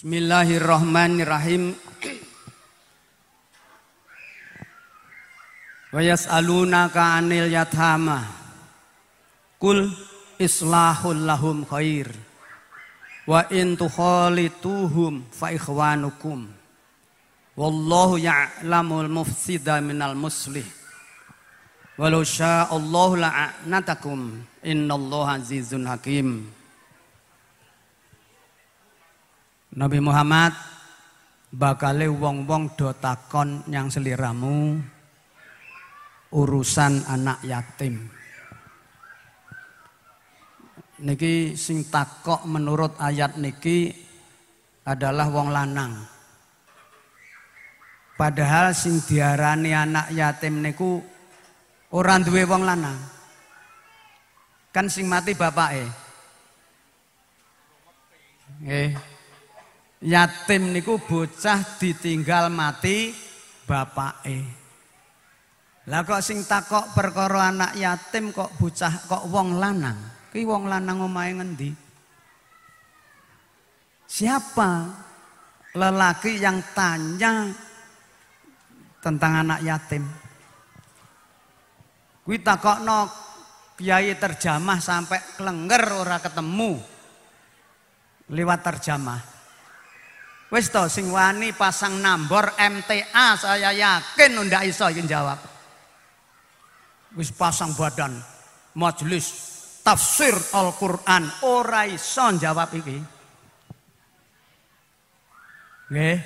Bismillahirrahmanirrahim. Wa yas'alunaka 'anil yatama. Kul islahul lahum khair. Wa in tukhalituhum fa ikhwanukum. Wallahu ya'lamul mufsida minal muslih. Walau sya'allahu la'anatakum innallaha azizun hakim. Nabi Muhammad bakale wong-wong do takon yang seliramu urusan anak yatim. Niki sing takok menurut ayat niki adalah wong lanang. Padahal sing diarani anak yatim niku orang duwe wong lanang. Kan sing mati bapake. Nggih. Eh. Yatim niku bocah ditinggal mati bapak E. Lah kok sing takok perkara anak yatim kok bocah kok wong lanang. Ki wong lanang omahe ngendi? Siapa lelaki yang tanya tentang anak yatim? Kuwi takokno kiai terjamah sampai kelengger ora ketemu. Lewat terjamah. Wis to sing wani pasang nambor MTA saya yakin ndak iso yen jawab. Wis pasang badan majelis tafsir Al-Qur'an ora iso jawab iki. Nggih.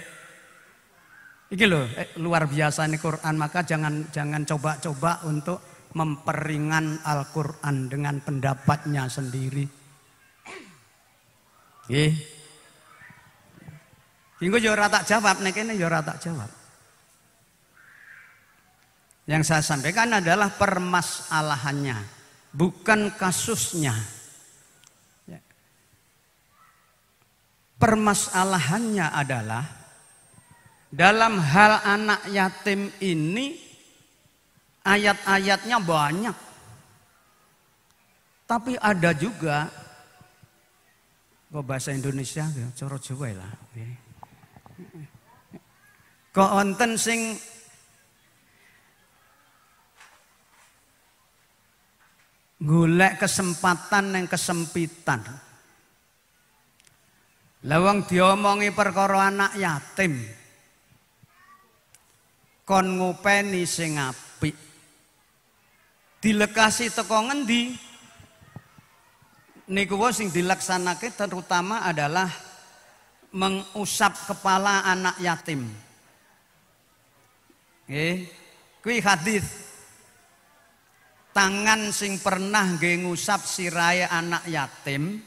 Iki lho eh, luar biasa nih Quran maka jangan jangan coba-coba untuk memperingan Al-Qur'an dengan pendapatnya sendiri. Nggih. Minggu yo rata jawab, nek ini yo rata jawab. Yang saya sampaikan adalah permasalahannya, bukan kasusnya. Ya. Permasalahannya adalah dalam hal anak yatim ini ayat-ayatnya banyak. Tapi ada juga kok bahasa Indonesia, ya, coro Jawa lah. Okay. Ya. Kok wonten sing golek kesempatan yang kesempitan. Lawang diomongi perkara anak yatim. Kon ngupeni sing apik. Dilekasi teko ngendi? Niku sing dilaksanake terutama adalah mengusap kepala anak yatim. Nggih. Kuwi hadis. Tangan sing pernah nggih ngusap sirahe anak yatim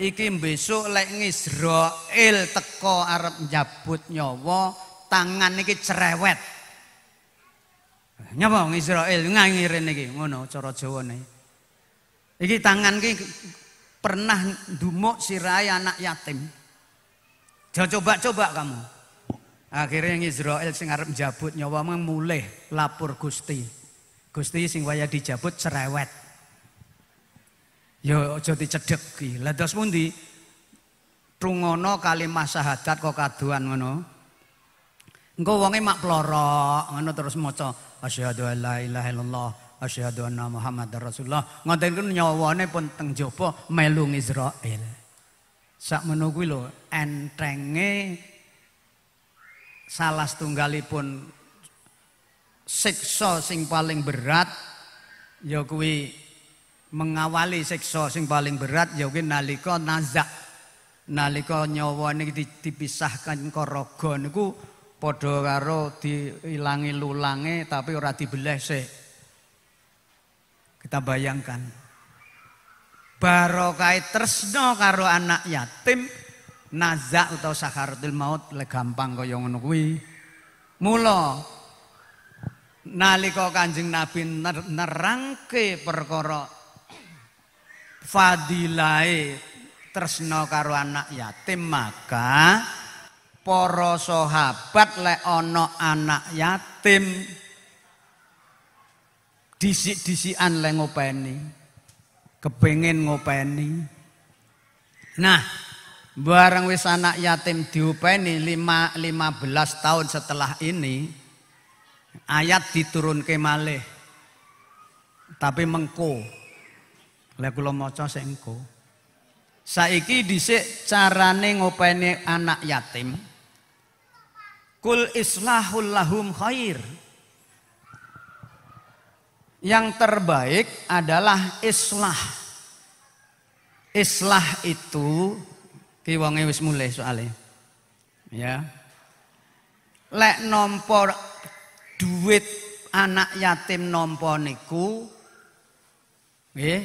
iki besok lek ngisrail teko arep nyabut nyawa, tangan iki cerewet. Nyapa ngisrail ngangire niki ngono cara Jawane. Iki tangan iki pernah ndumuk sirahe anak yatim. Jo coba-coba kamu. Akhirnya yang Israel sing arep jabut nyawa mulih lapor Gusti. Gusti sing waya dijabut cerewet. yo ya, aja dicedhek ki. Lah terus pundi? kali kalimah syahadat kok kaduan ngono. Engko wonge mak plorok ngono terus maca asyhadu an la ilaha illallah asyhadu anna muhammadar rasulullah. Ngoten ku nyawane pun teng jopo melu Israel. Sak menunggu lho entenge salah setunggalipun siksa sing paling berat ya kuwi mengawali siksa sing paling berat ya kuwi nalika nazak nalika nyawa niki dipisahkan karaga niku padha karo diilangi lulange tapi ora dibeleh sik kita bayangkan barokai tresno karo anak yatim nazak utawa sakaratul maut le gampang kaya ngono kuwi. Mula nalika Kanjeng Nabi nerangke perkara fadilae tresno karo anak yatim maka para sahabat le ana anak yatim disik-disian le ngopeni kepengin ngopeni nah Barang wis anak yatim diupeni 15 tahun setelah ini ayat diturun ke malih. Tapi mengko. Lek kula maca sengko. engko. Saiki dhisik carane ngopeni anak yatim. Kul islahul lahum khair. Yang terbaik adalah islah. Islah itu Ki wonge wis mulai soale. Ya. Lek nampa duit anak yatim nampa niku nggih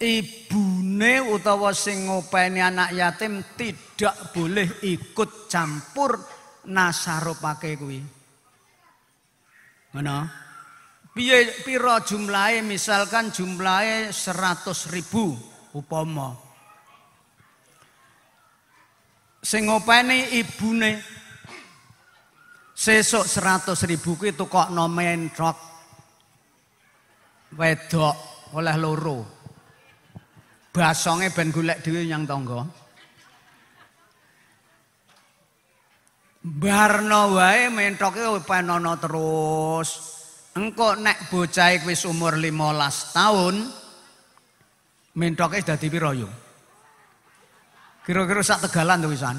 ibune utawa sing ngopeni anak yatim tidak boleh ikut campur nasarupake kuwi. Ngono. Piye pira jumlahe misalkan jumlahe 100 ribu upama. sing ngopeni ibune sesok 100 ribu kuwi tukokno mentrok wedok oleh loro basonge ben golek dhewe nyang tangga barno wae mentoke penono terus engko nek bocah wis umur 15 tahun mentoke dadi piro yo Kira-kira sak tegalan tuh wisan.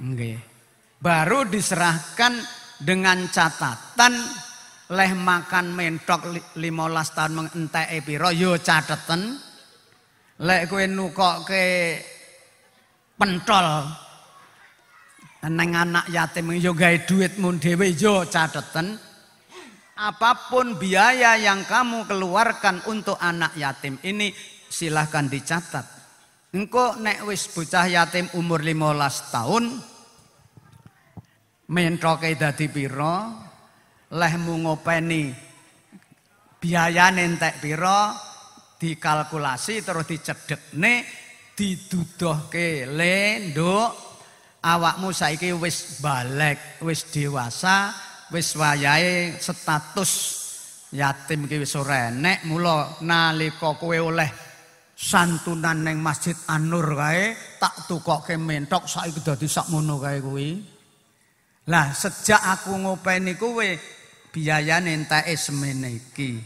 Nggih. Baru diserahkan dengan catatan leh makan mentok lima 15 tahun mengenteke pira yo leh Lek kowe nukokke pentol neng anak yatim yo gawe duitmu dhewe yo cateten. Apapun biaya yang kamu keluarkan untuk anak yatim ini silahkan dicatat Engko nek wis bocah yatim umur 15 tahun mentroke dadi pira, lehmu ngopeni biayane entek pira, dikalkulasi terus dicedhekne, didudohke le nduk awakmu saiki wis balek, wis dewasa, wis wayahe status yatim ki wis ora enek, mula nalika kowe oleh santunan neng Masjid An-Nur kae tak ke mentok saiki dadi sakmono kae kuwi. Lah sejak aku ngopeni kuwe biaya enteke semene iki.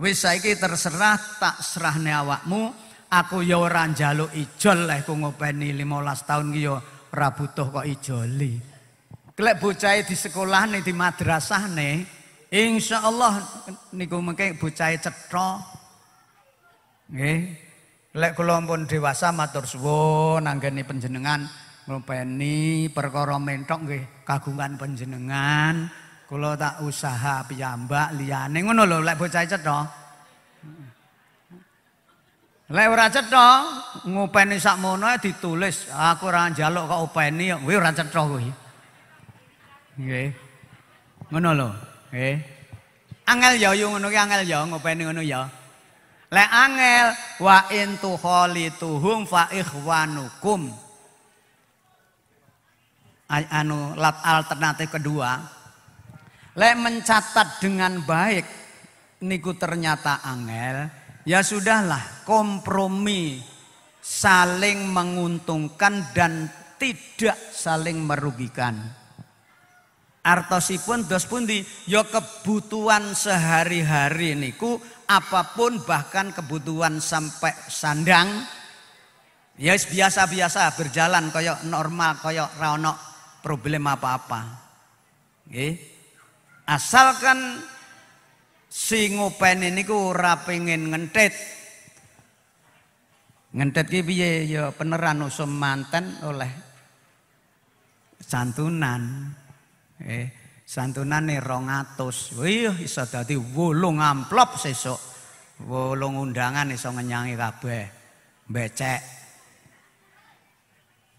Wis saiki terserah tak serahne awakmu, aku ya ora njaluk ijol aku ku ngopeni 15 tahun ki ya ora butuh kok ijoli. Klek bocahe di nih di nih insyaallah niku mengke bocahe cetha. Nggih, Lek kula pun dewasa matur suwun anggene panjenengan ngopeni perkara mentok nggih kagungan penjenengan Kula tak usaha piyambak liyane ngono lho lek bocah cetha. Lek ora cetha ngopeni sakmono e ditulis aku ora njaluk kok openi kuwi ora cetha kuwi. Nggih. Ngono lho. Nggih. Angel ya yo ngono ki angel ya ngopeni ngono ya. Le angel wa holi tuhum fa ikhwanukum. Anu lab alternatif kedua. le mencatat dengan baik niku ternyata angel, ya sudahlah kompromi saling menguntungkan dan tidak saling merugikan. Artosipun dos di yo ya kebutuhan sehari-hari niku apapun bahkan kebutuhan sampai sandang ya yes, biasa-biasa berjalan koyok normal koyok rano problem apa-apa. Asalkan si ini niku ora pengen ngentit. Ngentit ki piye ya peneran usum manten oleh santunan. Nggih. Santunan nih rongatus, Wih iya, bisa dadi wulung amplop sesok wulung undangan so ngenyangi kabeh. Becek.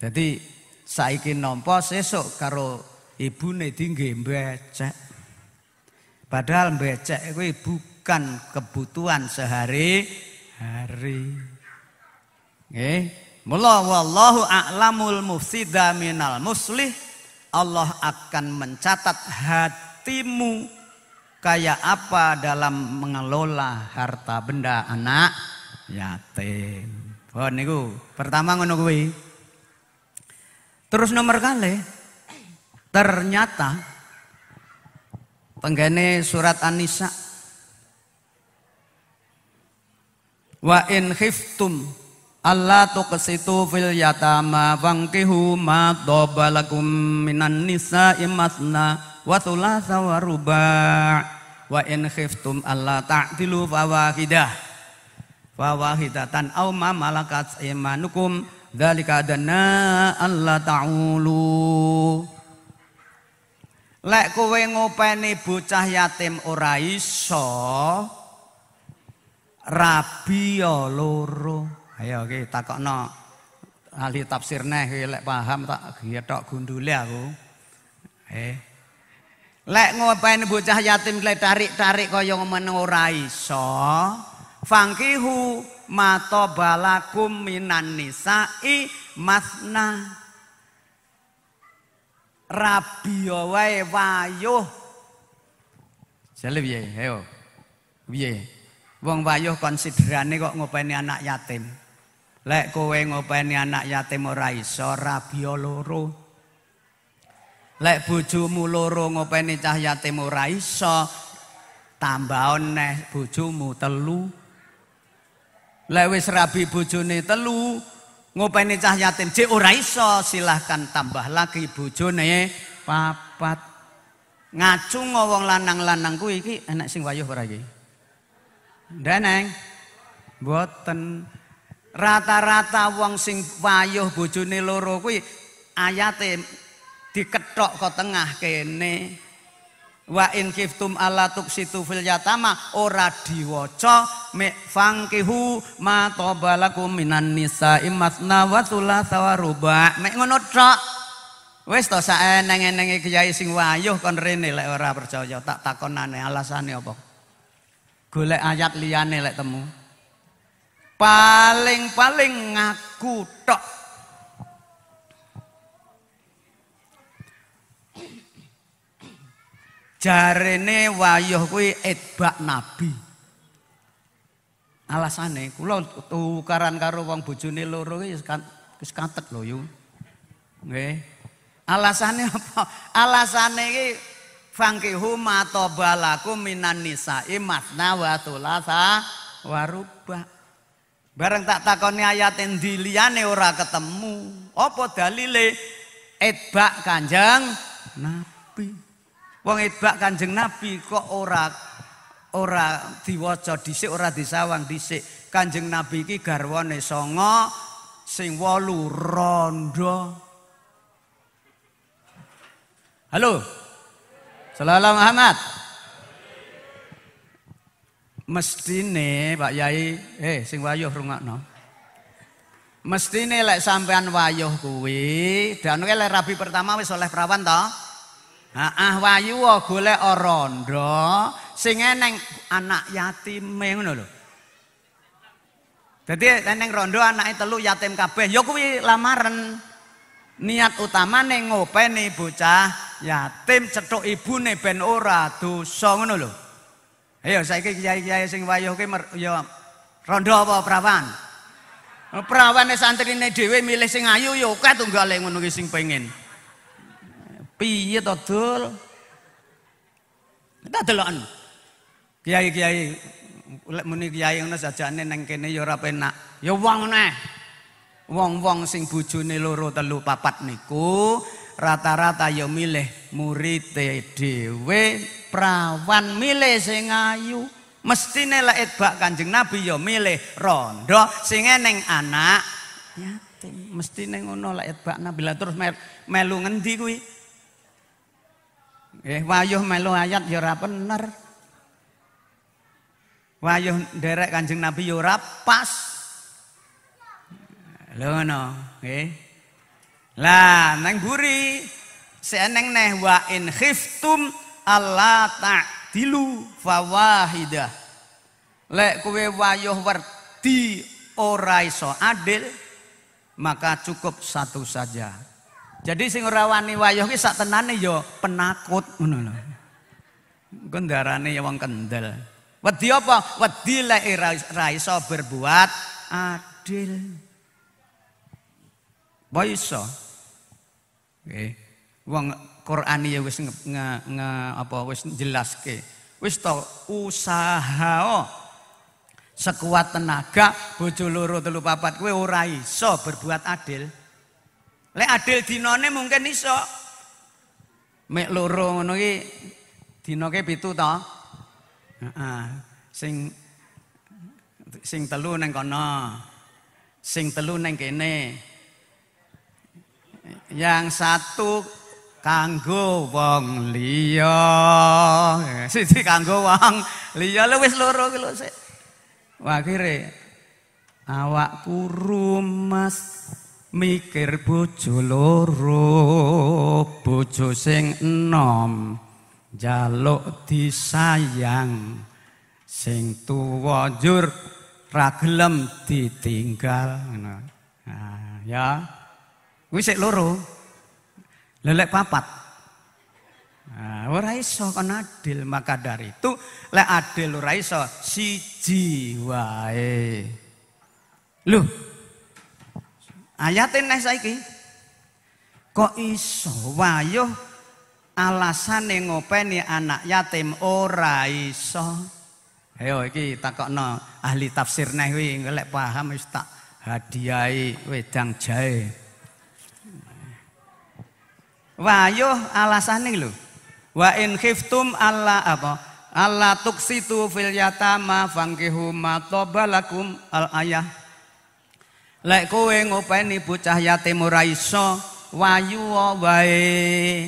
Jadi saiki nompo sesok karo nih tinggi becek. Padahal becek itu bukan kebutuhan sehari hari. eh Mula wallahu a'lamul mufsida minal muslih Allah akan mencatat hatimu kayak apa dalam mengelola harta benda anak yatim. Oh, niku pertama ngono kuwi. Terus nomor kali ternyata tenggane surat An-Nisa wa in khiftum Allah tuqsitu fil yatama fankihu ma dhabalakum minan nisa'i masna wa thulatha wa ruba' wa in khiftum alla ta'dilu fawahidah fawahidatan aw ma malakat imanukum dzalika adana alla ta'ulu Lek kowe ngopeni bocah yatim ora iso rabi ya loro Ayo iki takokno ahli tafsir neh lek paham tak gethok ya gundule aku. Eh. Lek ngopain bocah yatim lek tarik-tarik kaya ngono ora iso. Fangkihu matabalakum minan nisa'i masna. Rabi wae wayuh. Jale piye? Ayo. Piye? Wong wayuh konsiderane kok ngopeni anak yatim. Lek kowe ngopeni anak yatim ora iso rabiya loro. Lek bojomu loro ngopeni cah yatim ora iso tambah bojomu telu. Lek wis rabi bojone telu ngopeni cah yatim cek ora iso silahkan tambah lagi bojone papat. Ngacu wong lanang-lanang kuwi iki enak sing wayuh ora iki? Ndeneng. Mboten. Mboten. Rata-rata wong sing wayuh bojone loro kuwi ayate dikethok ke tengah kene. Wa in kiftum ala tuksitu fil yatama ora diwaca me fangkihu ma tabalakum minan nisa imatna wa thulatha wa ruba. Mek ngono tok. Wis to saeneng-enenge kiai sing wayuh kon rene lek ora percaya tak takonane alasane apa. Golek ayat liyane lek temu. paling-paling ngaku tok jarene wayuh kuwi etbak nabi alasane kula tukaran karo wong bojone loro kuwi wis katet lho nggih alasane apa alasane iki fangkihu matobalakum minan nisa imatna wa tulatha Barang tak takoni ayat endi liyane ora ketemu. Apa dalile? Ibak Kanjeng Nabi. Wong ibak Kanjeng Nabi kok ora ora diwaca dhisik ora disawang dhisik. Kanjeng Nabi iki garwane sanga sing wolu randa. Halo. salam Muhammad. Mestine Pak Yai, eh sing wayuh rungokno. Mestine lek sampean wayuh kuwi, dan kuwi lek rabi pertama wis oleh prawan, to? Ah, ah wayu golek randha sing eneng anak yatime, ngono lho. Dadi neng, randha anake telu yatim kabeh, ya kuwi lamaran. Niat utama ning ngopeni bocah yatim cethuk ibune ben ora dosa ngono lho. Ayo saiki kiai-kiai sing wayuh ki ya rondo apa prawan? Oh, Prawane santrine dhewe milih sing ayu ya oke tunggale ngono ki sing pengin. Piye to, Dul? Kita deloken. Kiai-kiai lek kiai ngono sajane nang kene ya ora penak. Ya wong neh. Wong-wong sing bojone loro telu papat niku rata-rata ya milih murid dhewe prawan milih sing ayu mestine lek bak Kanjeng Nabi ya milih rondo sing eneng anak yatim mestine ngono lek bak Nabi lah terus mel, melu ngendi kuwi eh wayuh melu ayat ya bener wayuh Kanjeng Nabi ya ora pas lho ngono eh. lah nang buri seneng neh wa in khiftum Allah ta'dilu fawahidah. Lek kowe wayuh werdi ora iso adil, maka cukup satu saja. Jadi sing ora wani wayuh ki sak tenane ya penakut ngono lho. Engko ndarane ya wong kendel. Wedi apa? Wedi lek ora iso berbuat adil. Boiso. Nggih. Okay. Wong Qur'ane ya wis nge, nge, apa wis jelaske. Wis to usaha oh. sekuat tenaga bojo loro telu papat kowe ora iso berbuat adil. Lek adil dinane mungkin iso. Mek loro ngono ki dinake pitu to. Sing sing telu neng kono. Sing telu neng kene. Yang satu kanggo wong liya siji kanggo wong liya luwes loro ki lho sik wakire awakku rumas mikir bojo loro bojo sing enom jaluk disayang sing tuwa jur ra ditinggal ngono ya wis sik loro Lelek papat. Nah, ora iso kon adil maka dari itu lek adil ora iso siji wae. Loh. Ayate neh saiki. Kok iso wayuh alasane ngopeni anak yatim ora iso. Ayo oh, iki takokno ahli tafsir neh kuwi paham wis tak hadiahi wedang jahe. Wayuh alasane lho. Wa in khiftum alla apa? Alla tuksitu fil yatama fankihu ma tabalakum al ayah. Lek kowe ngopeni bocah yatim ora iso, wayu wae.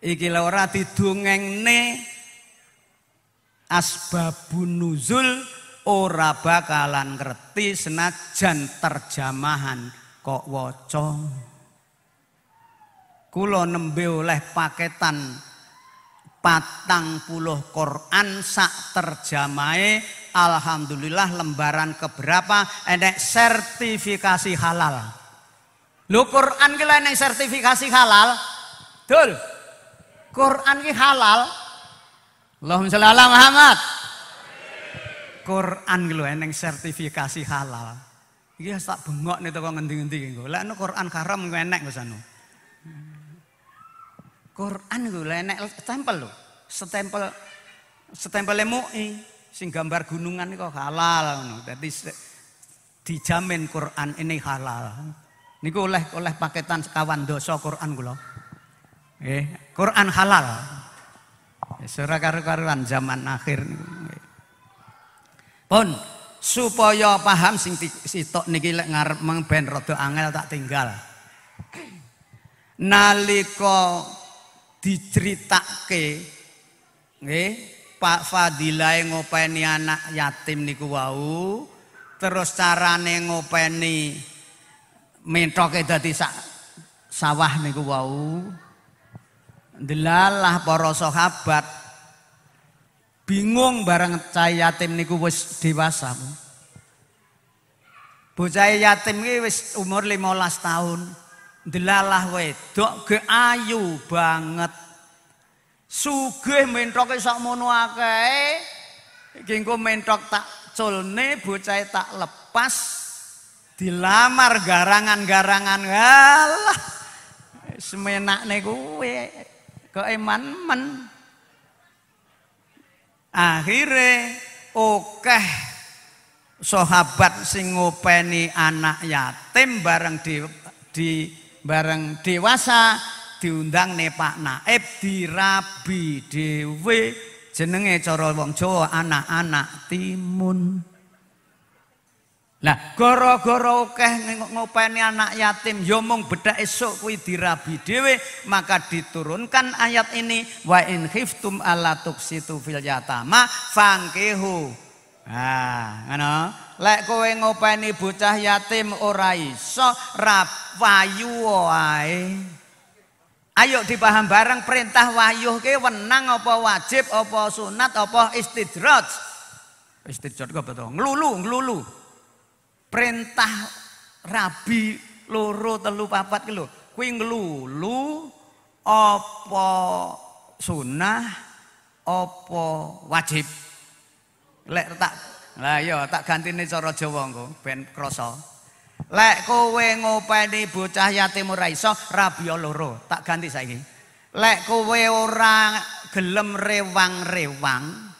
Iki lho ora ne asbabun nuzul ora bakalan ngerti senajan terjemahan kok wocong Kulo nembe oleh paketan patang puluh Quran sak terjamai, Alhamdulillah lembaran keberapa enek sertifikasi halal Lu Quran ki enek sertifikasi halal Dul Quran ki halal Allahumma sholli ala Muhammad Quran ki eneng sertifikasi halal Iki tak bengok nih toko ngendi-ngendi ki Lek Quran haram ku enek ngono Quran lho lenek stempel lho. Stempel stempel MUI e, sing gambar gunungan kok halal ngono. Dadi dijamin Quran ini halal. Niku oleh oleh paketan sekawan dosa Quran kula. Eh, Quran halal. Eh, Surah karu-karuan zaman akhir niku. Pun supaya paham sing sitok niki lek ngarep meng ben rada angel tak tinggal. Nalika diceritake nggih Pak Fadilae ngopeni anak yatim niku wau terus carane ngopeni mentoke dadi sak sawah niku wau delalah para sahabat bingung bareng cah yatim niku wis dewasa bocah yatim iki wis umur 15 tahun Delalah wedok ge ayu banget. Sugih mentoke mono akeh. Iki engko mentok tak culne bocah tak lepas dilamar garangan-garangan Alah. semenakne kuwe kok eman-men akhire okeh sahabat sing ngopeni anak yatim bareng di di bareng dewasa diundang ne Pak Naib dirabi dhewe jenenge cara wong Jawa anak-anak timun. Lah goro-goro keh ngopeni anak yatim ya beda esok kui dirabi dewe maka diturunkan ayat ini wa in khiftum alla tuksitu fil yatama fangkehu Ah, ngono. Lek kowe ngopeni bocah yatim ora iso rap wayu wae. Ayo dipaham bareng perintah wahyu ke wenang apa wajib apa sunat apa istidraj. Istidraj kok betul. Ngelulu, ngelulu. Perintah rabi loro telu papat ke lho. Kuwi ngelulu apa sunah apa wajib. Lek tak lah yo tak ganti nih cara Jawa engko ben krasa. Lek kowe ngopeni bocah yatim ora iso rabiya loro, tak ganti saiki. Lek kowe ora gelem rewang-rewang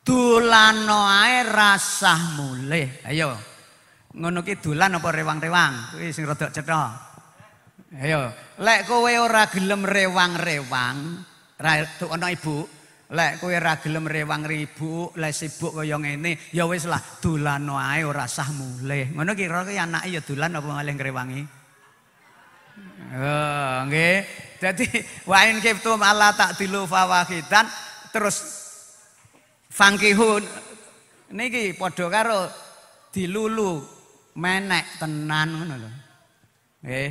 dolano ae rasah mulih. Ayo. Ngono ki dolan apa rewang-rewang? Kuwi sing rada cetha. Ayo, lek kowe ora gelem rewang-rewang, ra ono ibu, Lek kowe ra gelem rewang ribu, lek sibuk kaya ngene, ya wis lah dolano ae ora sah mulih. Ngono kira-kira anake ya dolan apa malah ngrewangi? Oh, nggih. Dadi wa in kiftum ala taqdilu fawahidan terus fangkihun niki padha karo dilulu menek tenan ngono lho. Nggih.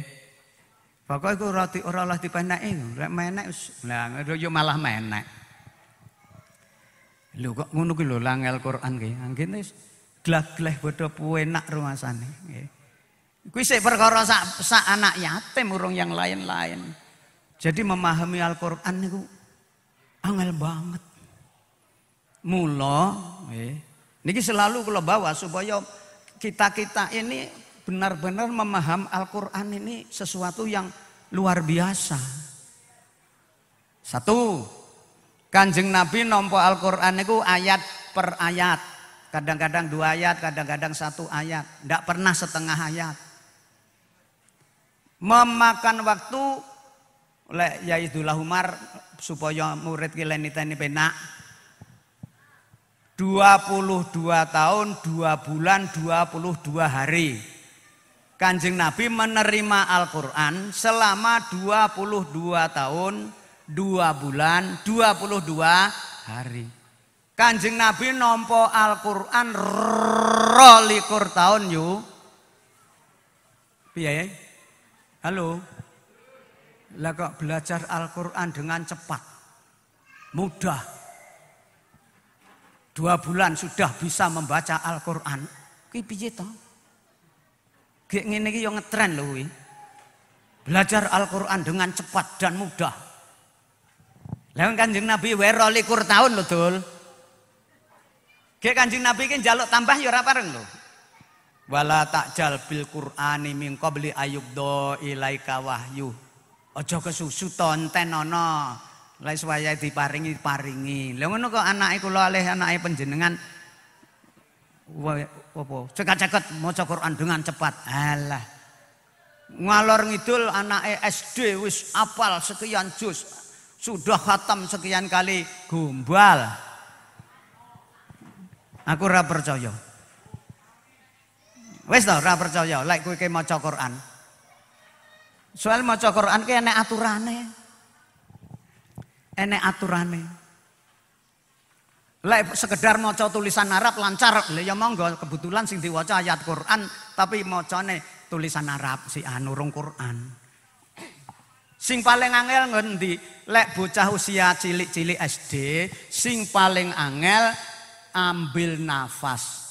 Pokoke iku ora ora lah dipeneki, lek menek lah yo malah menek. Lho kok ngono kuwi lho langel Quran ki. Anggene glagleh padha puenak rumasane nggih. Kuwi sik perkara sak, sak anak yatim urung yang lain-lain. Jadi memahami Al-Qur'an niku angel banget. Mula nggih. Niki selalu kula bawa supaya kita-kita ini benar-benar memaham Al-Qur'an ini sesuatu yang luar biasa. Satu, Kanjeng Nabi nompo Al-Quran itu ayat per ayat. Kadang-kadang dua ayat, kadang-kadang satu ayat. Tidak pernah setengah ayat. Memakan waktu oleh Yaidullah Umar supaya murid kita ini penak. 22 tahun, 2 bulan, 22 hari. Kanjeng Nabi menerima Al-Quran selama 22 tahun, dua bulan dua puluh dua hari. Kanjeng Nabi nompo Al-Quran rolikur tahun yu. Piye? Halo? Lah belajar Al-Quran dengan cepat? Mudah. Dua bulan sudah bisa membaca Al-Quran. Ki piye to? Gek ngene iki yo ngetren lho Belajar Al-Quran dengan cepat dan mudah. Nah, Kanjeng Nabi weroli kur tahun lo Dul. ke Kanjeng Nabi kan jaluk tambah ya ora pareng lho. Wala jal bil Qur'ani min qabli ayubdo ilaika wahyu. ke kesusu tonten nono, Lai waya diparingi paringi. Lah ngono kok anake kula alih anake panjenengan apa cekat-cekat maca Quran dengan cepat. Alah. Ngalor ngidul anak SD wis apal sekian juz. Sudah khatam sekian kali gombal. Aku ora percaya. Wis to ora percaya lek kowe ki maca Quran. Soal maca Quran ki enek aturane. Enek aturane. Lek sekedar maca tulisan Arab lancar, lha ya monggo kebetulan sing diwaca ayat Quran tapi macane tulisan Arab si anurung Quran. Sing paling angel ngendi? Lek bocah usia cilik-cilik SD, sing paling angel ambil nafas.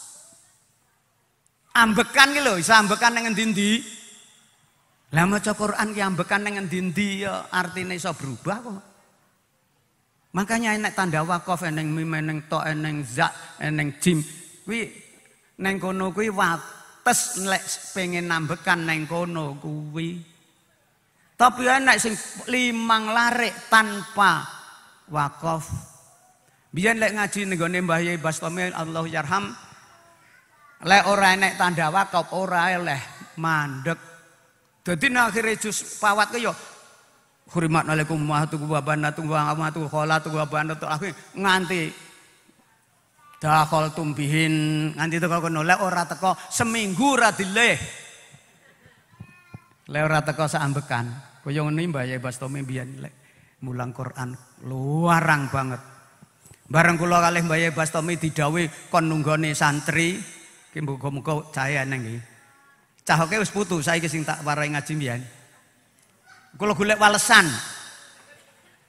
Ambekan ki lho, iso ambekan nang endi-endi. Lah maca Quran ki ambekan nang endi-endi ya artine iso berubah kok. Makanya enak tanda wakaf eneng mim eneng to eneng zak eneng jim. Kuwi neng kono kuwi wates lek pengen nambekan neng kono kuwi. Tapi anak sing limang larik tanpa wakaf. Biyen lek ngaji nenggone Mbah Yai Bastomi Allah yarham lek ora enek tanda wakaf ora eleh mandek. Dadi akhirnya jus pawat ke yo Hurimat alaikum wa rahmatullahi wa barakatuh wa amatu kholatu wa banatu akhir nganti dakhol tumbihin nganti teko kono lek ora teko seminggu ora dileh. Lek ora teko sambekan. Kaya ngene Yai Bastomi mbiyen lek mulang Quran luarang banget. Bareng kula kalih Yai Bastomi didhawuhi kon nunggone santri ki muga-muga cahe nengi. iki. Cahoke wis putu saiki sing tak warai ngaji mbiyen. Kula golek walesan.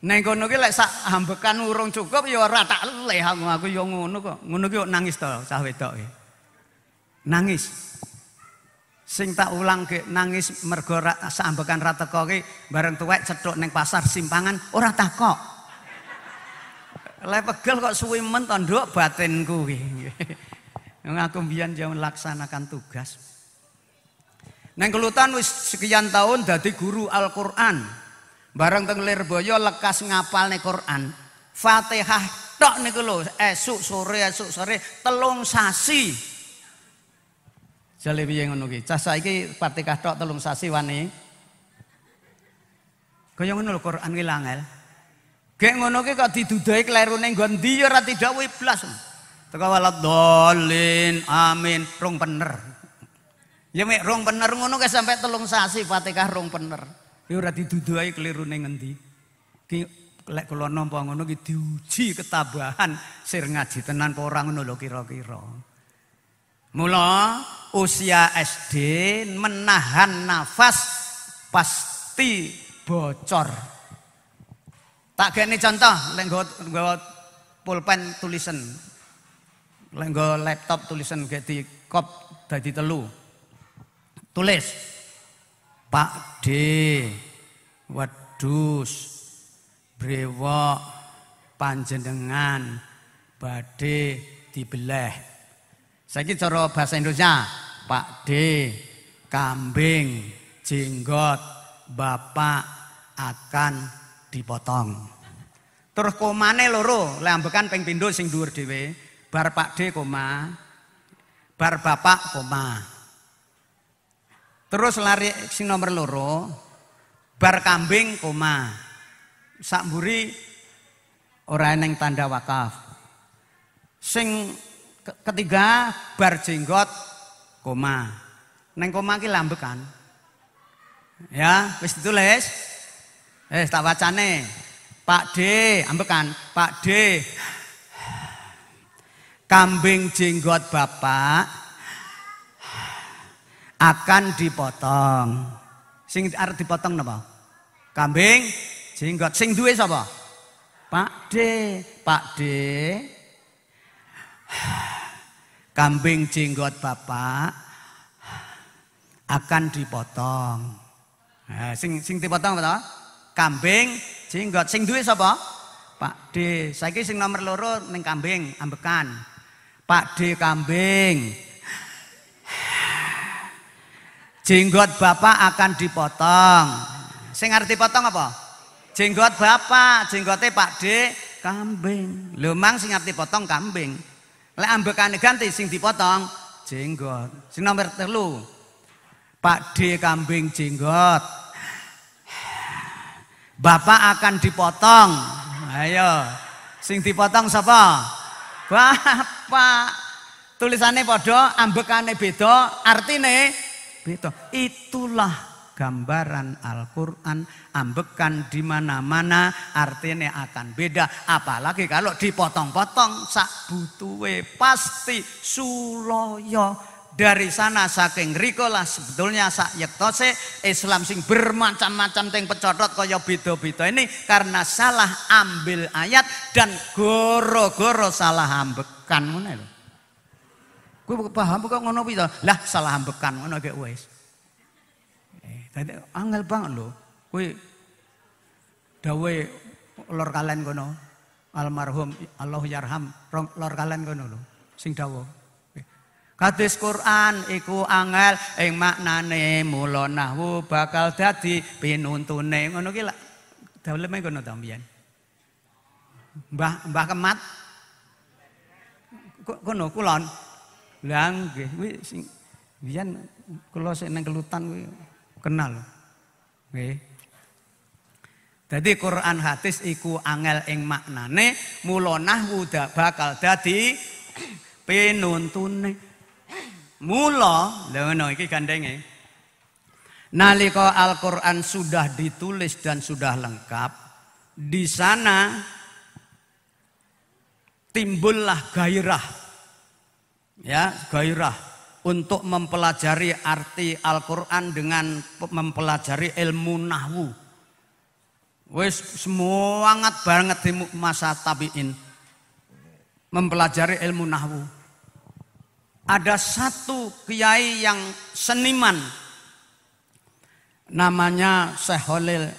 Neng kono ki lek sak hambekan urung cukup ya ora tak leh aku, aku ya ngono kok. Ngono ki nangis to cah wedok e. Nangis. Sing tak ulang ke nangis mergo sambekan rata ki bareng tuwek cetuk neng pasar simpangan ora takok. Lah pegel kok suwi men to nduk batinku ki. Ngaku mbiyen jauh laksanakan tugas. Neng kelutan wis sekian tahun dadi guru Al-Qur'an. Bareng teng Lirboyo lekas ngapal ngapalne Qur'an. Fatihah tok niku lho, esuk sore esuk sore telung sasi Jale piye ngono ki? Cah saiki Fatihah tok telung sasi wani. Kaya ngono lho Quran ki langel. Gek ngono ki kok didudahi klerune nggon ndi ya ora tidak iblas. Teko walad dolin amin rong bener. Ya mek rong bener ngono ke sampai telung sasi Fatihah rong bener. Ya ora didudahi klerune ngendi. Ki lek kula nampa ngono ki diuji ketabahan sir ngaji tenan apa ora ngono lho kira-kira. Mula usia SD menahan nafas pasti bocor. Tak kayak ini contoh, lenggo pulpen tulisan, lenggo laptop tulisan kayak di kop dari telu. Tulis, Pak D, Wedus, Brewok, Panjenengan, Bade, Dibeleh. Saya cara bahasa Indonesia, Pak D, kambing, jenggot, bapak akan dipotong. Terus komane loro, lambekan ping pindho sing dhuwur dhewe, bar Pak D koma, bar bapak koma. Terus lari sing nomor loro, bar kambing koma. Sak mburi ora eneng tanda wakaf. Sing ketiga bar jenggot koma. Neng koma ki lambek kan. Ya, wis ditulis. Eh, tak wacane. Pak D, ambekan. Pak D. Kambing jenggot Bapak akan dipotong. Sing arep dipotong napa? Kambing jenggot. Sing duwe sapa? Pak D. Pak D. Kambing jenggot bapak akan dipotong. Nah, sing sing dipotong apa Kambing jenggot sing duit sapa? Pak D. Saya sing nomor loro neng kambing ambekan. Pak D kambing. Jenggot bapak akan dipotong. Sing arep dipotong apa? Jenggot bapak, jenggote Pak D kambing. Lumang mang sing dipotong kambing. Lek ambekane ganti sing dipotong jenggot. Sing nomor telu. Pak D kambing jenggot. Bapak akan dipotong. Ayo. Sing dipotong siapa? Bapak. Tulisannya podo, ambekane bedo, artine bedo, Itulah gambaran Al-Quran ambekan di mana-mana artinya akan beda apalagi kalau dipotong-potong sak butuwe pasti suloyo dari sana saking rikola sebetulnya sak yektose Islam sing bermacam-macam teng pecorot koyo bido bido ini karena salah ambil ayat dan goro-goro salah ambekan ngono lho. paham kok ngono bido Lah salah ambekan ngono ge wis. Dadi angel banget lho. Kowe dawe lor kalen kono almarhum Allah yarham lor kalen kono lho sing dawa. Kadis Quran iku angel ing maknane mula nahwu bakal dadi pinuntune ngono ki lak daleme kono ta mbiyen. Mbah Mbah Kemat kono kulon. Lah nggih kuwi sing mbiyen kula sing nang kelutan kuwi Kenal. Nggih. Dadi Quran hadis iku angel ing maknane, mulonah wuda bakal dadi penuntun. Mula, lho ngono iki gandenge. Nalika Al-Qur'an sudah ditulis dan sudah lengkap, di sana timbullah gairah. Ya, gairah untuk mempelajari arti Al-Quran dengan mempelajari ilmu nahwu. Wis semangat banget di masa tabiin mempelajari ilmu nahwu. Ada satu kiai yang seniman namanya Syekh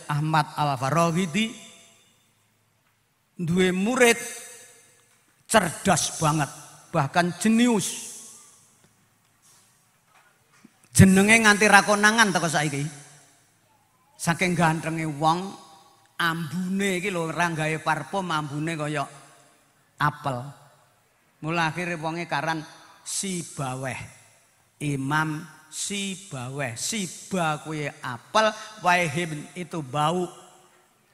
Ahmad Al-Farahidi Dua murid cerdas banget bahkan jenius Jenenge nganti rakonangan teko saiki. Saking gantenge wong ambune iki lho ora gawe parfum ambune kaya apel. Mula akhire wonge karan si baweh. Imam si baweh. Siba kuwi apel, wahim itu bau.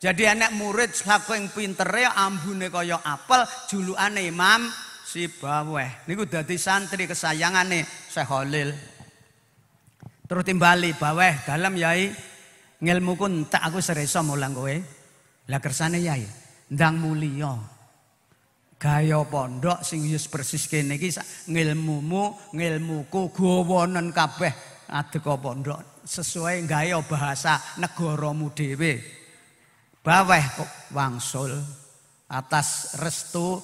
Jadi anak murid yang pinter ya ambune kaya apel, julukane Imam si baweh. Niku dadi santri kesayangane Syekh Khalil. Terus timbali baweh dalam yai ngelmu kun tak aku sereso mulang kowe. Lah kersane yai ndang mulia. Gaya pondok sing yus persis kene iki ngilmumu, ngilmuku gowonen kabeh adeka pondok sesuai gaya bahasa negaramu dhewe. Baweh kok wangsul atas restu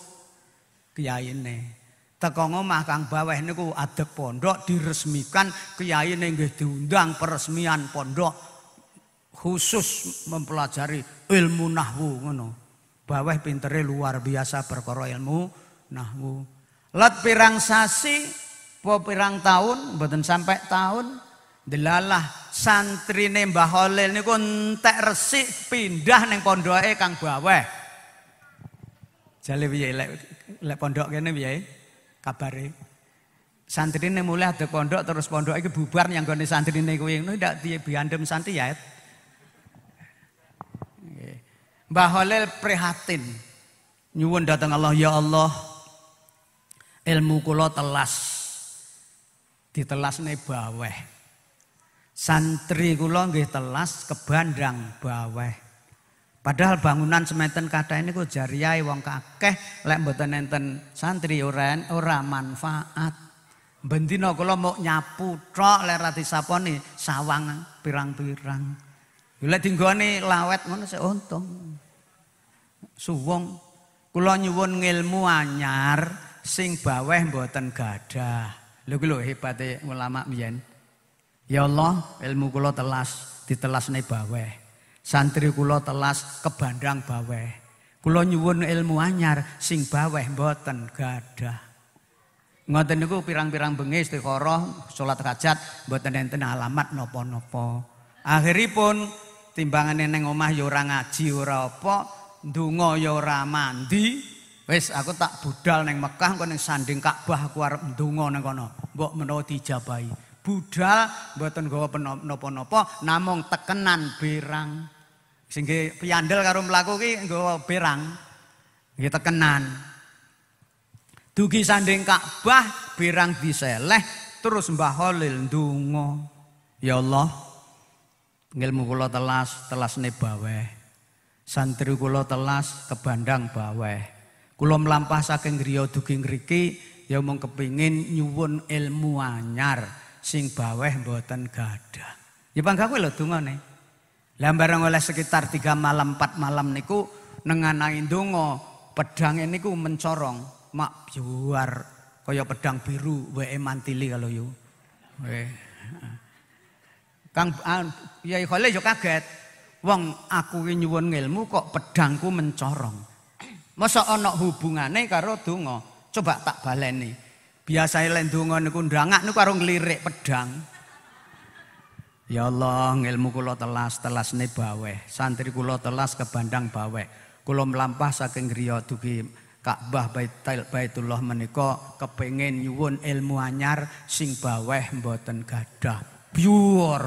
kiai ini Teko omah Kang Baweh niku adeg pondok diresmikan kiai nggih diundang peresmian pondok khusus mempelajari ilmu nahwu ngono. Baweh pintere luar biasa perkara ilmu nahwu. Lat pirang sasi po pirang tahun mboten sampai tahun delalah santrine Mbah Holil niku entek resik pindah ning pondoke Kang bawah. Jale piye lek lek pondok kene piye? kabare. ini mulai ada pondok terus pondok itu bubar yang gone santrine ini ngono ndak diandem santri ya. Mbah Holil prihatin. Nyuwun datang Allah, ya Allah. Ilmu kula telas. Ditelasne baweh. Santri kula gih telas kebandang baweh. Padahal bangunan semeten kata ini kok jariah wong kakeh lek mboten enten santri ora ora manfaat. Bendino kula mau nyapu tok lek ra disaponi sawang pirang-pirang. Lek dinggone lawet ngono sik untung. Suwung kula nyuwun ngilmu anyar sing baweh mboten gadah. Lho kuwi hebat hebate ulama mbiyen. Ya Allah, ilmu kula telas, ditelasne baweh. Santri kula telas kebandang baweh. Kula nyuwun ilmu anyar sing baweh mboten gadah. Ngoten niku pirang-pirang bengi istikharah, salat hajat mboten enten alamat napa-napa. Akhiripun timbangane neneng omah ya ora ngaji ora apa, ndonga ya ora mandi. Wis aku tak budal neng Mekah engko neng sanding Ka'bah aku arep ndonga kono. Mbok menawa dijabahi budal mboten gawa napa-napa namung tekenan berang. Sing piyandel karo mlaku ki nggawa berang. Nggih tekenan. Dugi sanding Ka'bah berang diseleh terus Mbah Holil ndonga. Ya Allah, ngilmu kula telas, telasne baweh. Santri kula telas ke bandang baweh. Kula mlampah saking griya dugi ngriki ya mung kepingin nyuwun ilmu anyar sing baweh mboten gada, Ya bangga kowe lho dungane. Lah bareng oleh sekitar tiga malam empat malam niku nenganain donga pedang ini ku mencorong mak juar kaya pedang biru we mantili kalau yo. Kang yai Khalil yo kaget. Wong aku ki nyuwun ngelmu kok pedangku mencorong. Masa ana hubungane karo donga? Coba tak baleni. Biasa lek ndonga niku ndangak niku karo nglirik pedang. Ya Allah, ilmu kula telas, telas ne baweh. Santri kula telas ke bandang baweh. Kula mlampah saking griya dugi Ka'bah Baitul Baitullah menika kepengin nyuwun ilmu anyar sing baweh mboten gadah. Biur.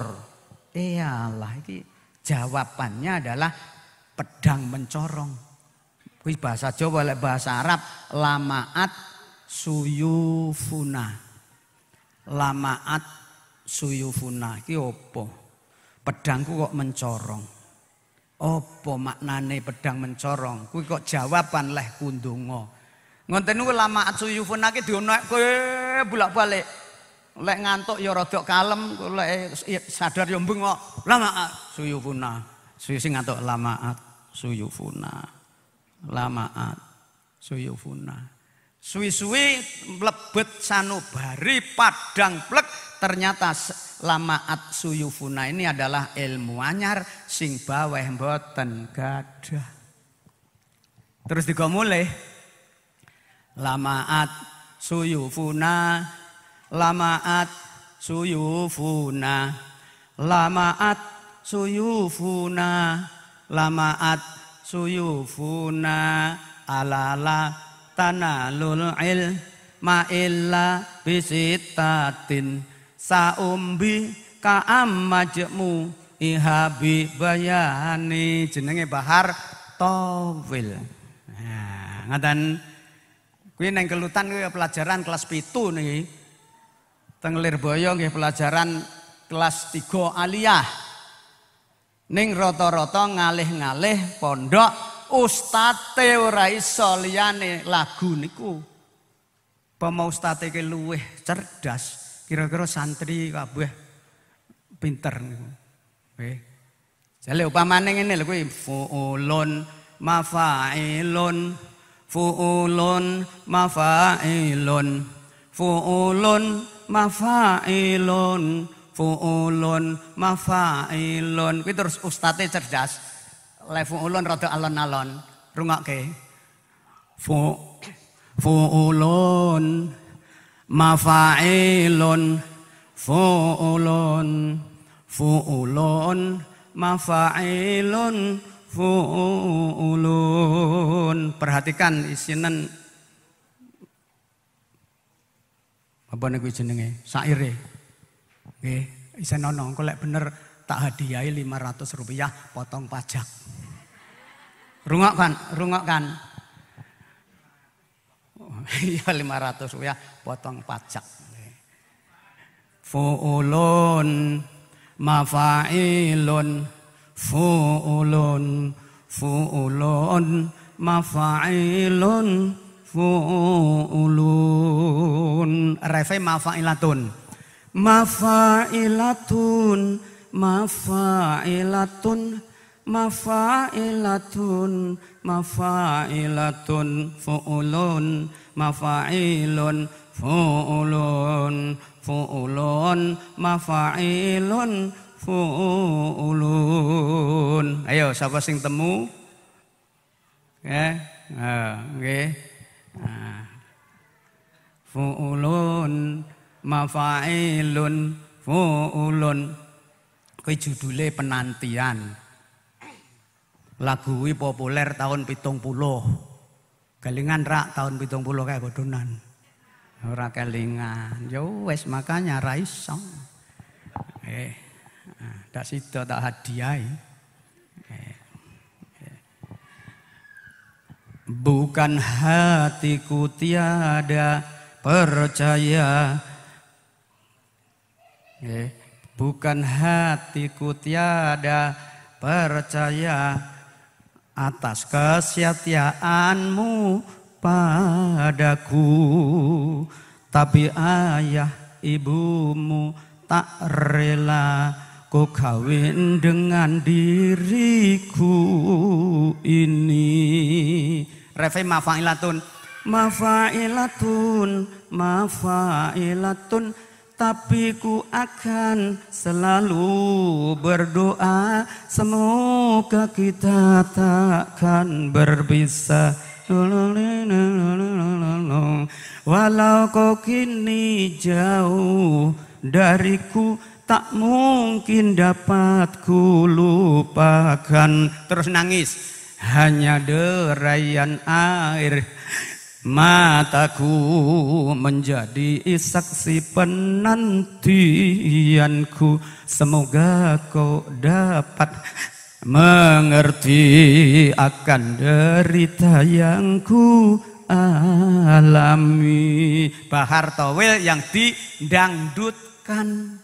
Iyalah iki jawabannya adalah pedang mencorong. Kuwi bahasa Jawa lek bahasa Arab lamaat suyufuna. Lamaat suyufuna iki apa? Pedangku kok mencorong. opo maknane pedang mencorong? Kuwi kok jawaban leh Kundungo, Ngoten niku lamaat suyufuna iki dionokke bolak-balik. Lek ngantuk ya rada kalem, lek ya sadar ya bengok. Lamaat suyufuna. Suyu sing ngantuk lamaat suyufuna. Lamaat suyufuna. Suwi-suwi melebet sanubari padang plek ternyata lamaat suyufuna ini adalah ilmu anyar sing baweh mboten gadah. Terus digo mulai lamaat suyufuna lamaat suyufuna lamaat suyufuna lamaat suyufuna alala tanalul ma illa bisitatin saumbi ka amajmu ihabi bayani jenenge bahar tawil nah, ngaten kuwi nang kelutan kuwi pelajaran kelas pitu nih teng Lirboyo nggih pelajaran kelas 3 aliyah ning rata-rata ngalih-ngalih pondok ustate ora iso liyane lagu niku. pemau ustate ki luweh cerdas, kira-kira santri kabeh pinter niku. Eh. Jale upamane ngene lho kuwi fuulun mafailun fuulun mafailun fuulun mafailun fuulun mafailun kuwi terus ustate cerdas Lefung ulun rada alon-alon. ke. Fu ulun. mafailun Fu ulun. mafailun ulun. Perhatikan isinan apa gue jenenge saire nggih oke, ana engko lek bener tak hadiahi 500 rupiah potong pajak. Rungok kan, rungok kan. Iya 500 rupiah potong pajak. Fu'ulun mafa'ilun fu'ulun fu'ulun mafa'ilun fu'ulun refe mafa'ilatun mafa'ilatun mafailatun mafailatun mafailatun fuulun mafailun fuulun fuulun mafailun fuulun ayo siapa sing temu ya nggih ah, ah. fuulun mafailun fuulun Kuwi judule penantian. Lagu wi populer tahun pitung puluh. Kelingan rak tahun pitung puluh kayak godunan Ora kelingan. jauh ya wes makanya raisong. song Eh, ah, tak situ tak hadiahi. Eh, eh. Bukan hatiku tiada percaya. Eh, Bukan hatiku tiada percaya atas kesetiaanmu padaku. Tapi ayah ibumu tak rela ku kawin dengan diriku ini. Refe mafailatun. Mafailatun, mafailatun tapi ku akan selalu berdoa semoga kita takkan berpisah Walau kau kini jauh dariku Tak mungkin dapat ku lupakan Terus nangis Hanya derayan air Mataku menjadi saksi penantianku Semoga kau dapat mengerti akan derita yang ku alami Bahar Towel yang didangdutkan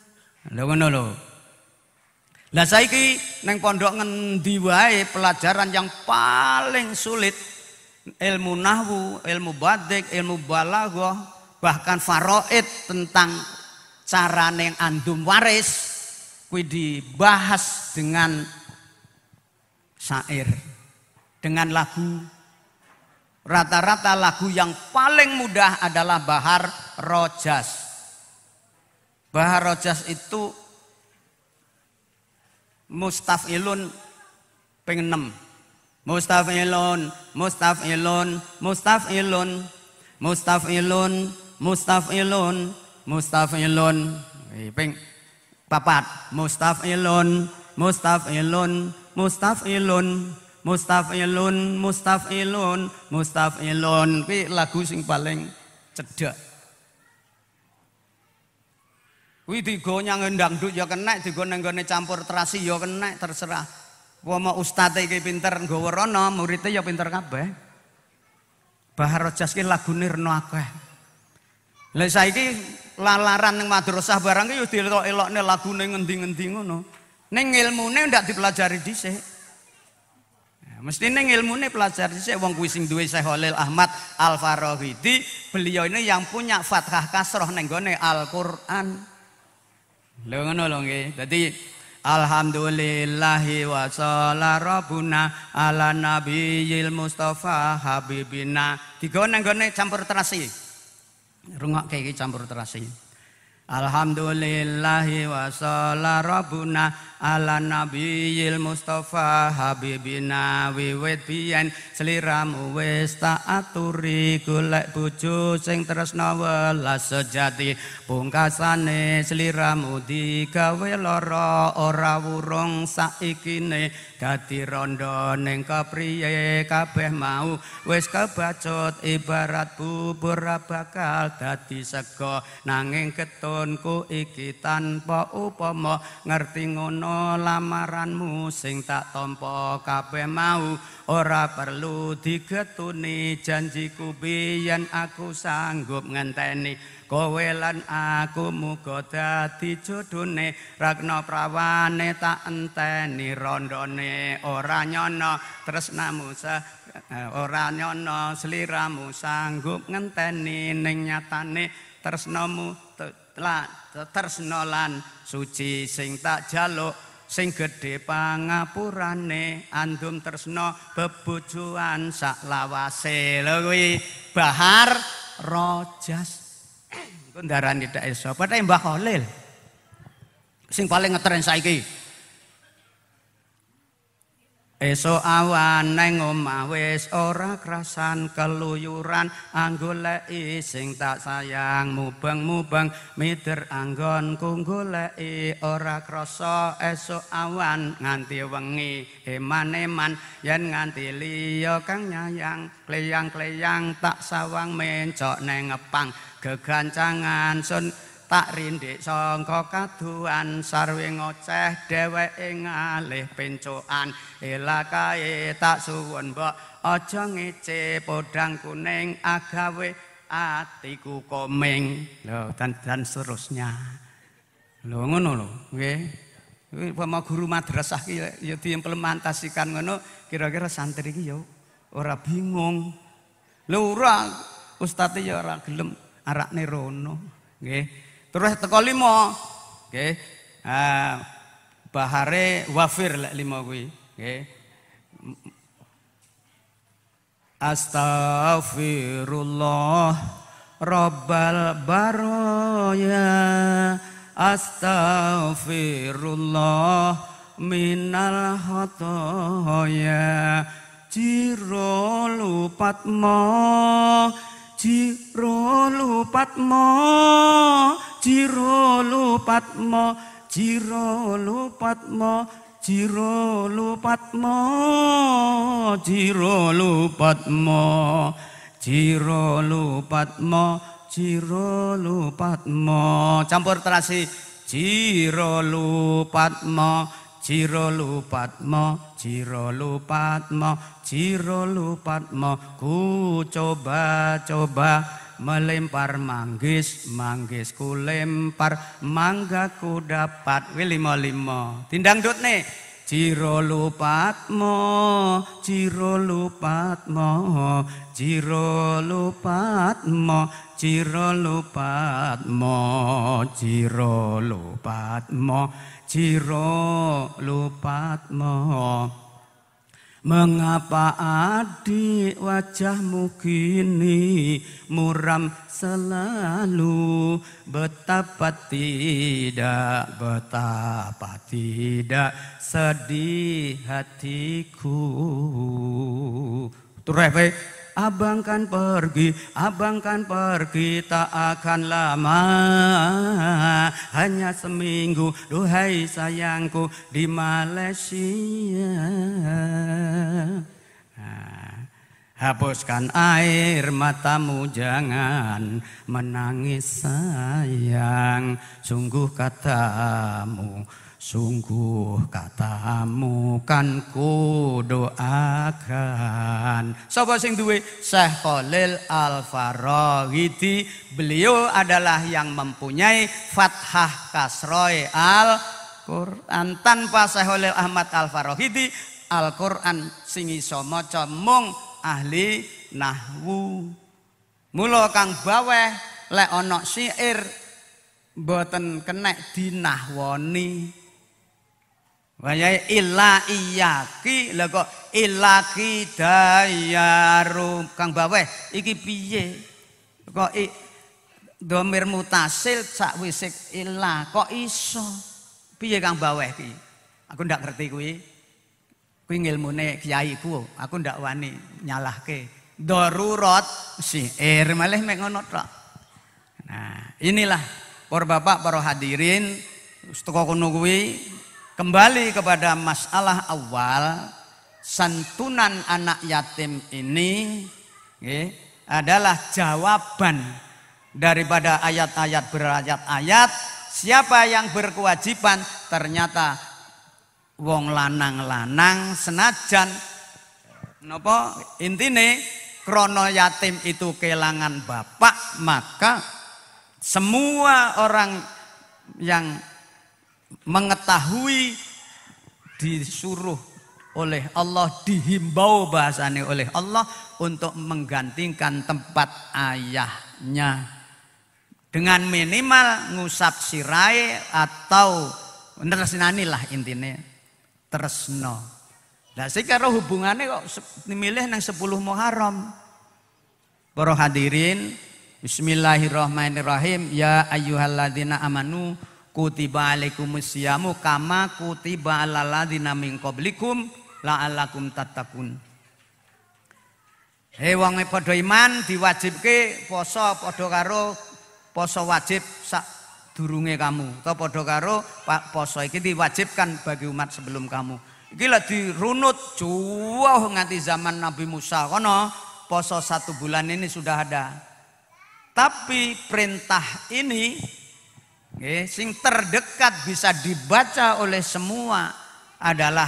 Lalu lo lho Lah saiki neng pondok ngendi pelajaran yang paling sulit ilmu nahwu, ilmu badik, ilmu balaghah, bahkan faraid tentang cara neng andum waris kuwi dibahas dengan syair, dengan lagu. Rata-rata lagu yang paling mudah adalah Bahar Rojas. Bahar Rojas itu Mustafilun pengen Mustaf'ilun, mustaf'ilun, mustaf'ilun, mustaf'ilun, mustaf'ilun, mustaf'ilun. Ping papat. Mustaf'ilun, mustaf'ilun, mustaf'ilun, mustaf'ilun, mustaf'ilun, mustaf'ilun. Kuwi lagu sing paling cedhak. Kuwi digo nyang dangdut ya kena, digo nang campur terasi ya kena, terserah. Wama ustate iki pinter nggawa rono, muridnya ya pinter kabeh. Bahar Rojas ki lagune reno akeh. Lah saiki lalaran ning madrasah barang ki yo ya dielok-elokne lagune ngendi-ngendi ngono. Ning ilmune ndak dipelajari dhisik. Nah, mesti neng ilmu ini pelajari saya wong kuwi sing duwe Syekh Khalil Ahmad Al Farahidi, beliau ini yang punya Fathah Kasroh neng gone Al Quran. Lho ngono lho nggih. Dadi Alhamdulillahi wa sholat rabbuna ala nabiyil mustafa habibina. Tiga neng campur terasi. Rungok kayak campur terasi. Alhamdulillahi wassalatu rabbuna ala nabiyil mustofa habibina wiwit biyen sliramu wis tak aturi golek bojo sing tresna welas sejati pungkasane sliramu digawe lara ora wurung saikine dadi rondo ning kepriye kabeh mau wis kebacut ibarat bubur bakal dadi sego nanging ketut nyuwunku iki tanpa upama ngerti ngono lamaranmu sing tak tampa kabeh mau ora perlu digetuni janjiku biyen aku sanggup ngenteni kowe lan aku muga dadi jodhone ragna prawane tak enteni rondone ora nyono tresnamu eh, ora nyono sliramu sanggup ngenteni ning nyatane tresnamu tersenolan suci sing tak jaluk sing gedhe pangapurane andum tresna bebujuan saklawase, lawase kuwi bahar rojas kendaraan tidak iso padahal Mbah Khalil sing paling ngetren saiki Esok awan neng omah wis ora krasan keluyuran anggoleki sing tak sayang mubeng-mubeng midir anggon kunggoleki ora krasa esok awan nganti wengi eman-eman yen nganti liya kang nyayang kleyang-kleyang tak sawang mencok neng ngepang gegancangan sun tak rindik sangka kaduan sarwe ngoceh dheweke ngalih pencokan elakae tak suwun mbok aja ngece podang kuning agawe atiku koming lho dan dan seterusnya lho ngono lho nggih pama guru madrasah ki ya diimplementasikan ngono kira-kira santri ki ya ora bingung lho ora ustate ya ora gelem arane rono nggih Terus teko lima. Okay. Uh, ah, bahare wafir lek limo kuwi. okay? Astaghfirullah Rabbal baraya Astaghfirullah minal khotoya Jiro lupat mo jiro lupatmo jiro lupatmo jiro lupatmo jiro lupatmo jiro lupatmo jiro lupatmo jiro lupatmo campur terasi jiro lupatmo, jiro lupatmo. Jiro lupatmo, jiro lupatmo, jiro lupatmo Ku coba-coba melempar manggis, manggis ku lempar Mangga ku dapat, mo limo Tindang dut nih Jiro lupatmo, jiro lupatmo, jiro lupatmo, jiro lupatmo, jiro lupatmo, Jiro Lupatmo Mengapa adik wajahmu kini muram selalu Betapa tidak, betapa tidak sedih hatiku abang kan pergi abang kan pergi tak akan lama hanya seminggu duhai sayangku di Malaysia ah, Hapuskan air matamu jangan menangis sayang Sungguh katamu Sungguh katamu kan ku doakan. Sapa sing duwe Syekh Khalil al beliau adalah yang mempunyai Fathah Kasroy Al-Qur'an tanpa Syekh Khalil Ahmad Al-Faragidi, Al-Qur'an sing iso maca ahli nahwu. Mula kang baweh lek ana syair mboten kenek dinahwani. Wayahe illa iyaki lha kok ilaki dayarum Kang Baweh iki piye? Kok i, domir mutasil wisik illa kok iso? Piye Kang Baweh ki? Aku ndak ngerti kuwi. Kuwi ilmune kiai ku, aku ndak wani nyalahke. Darurat sihir malih mek ngono tok. Nah, inilah para bapak para hadirin Setelah kuno kuwi Kembali kepada masalah awal, santunan anak yatim ini okay, adalah jawaban daripada ayat-ayat berayat-ayat siapa yang berkewajiban ternyata wong lanang-lanang senajan nopo intine krono yatim itu kehilangan bapak maka semua orang yang mengetahui disuruh oleh Allah dihimbau bahasanya oleh Allah untuk menggantikan tempat ayahnya dengan minimal ngusap sirai atau tresnani lah intinya tersno. nah sekarang hubungannya kok milih yang 10 Muharram para hadirin Bismillahirrahmanirrahim ya ayyuhalladzina amanu Kutiba alaikumus siyamu kama kutiba alal ladzina min qablikum la'allakum tattaqun. He wong e padha iman diwajibke poso padha karo poso wajib sak durunge kamu. Atau padha karo poso iki diwajibkan bagi umat sebelum kamu. Iki lah dirunut jauh nganti zaman Nabi Musa kono poso satu bulan ini sudah ada. Tapi perintah ini Sing terdekat bisa dibaca oleh semua adalah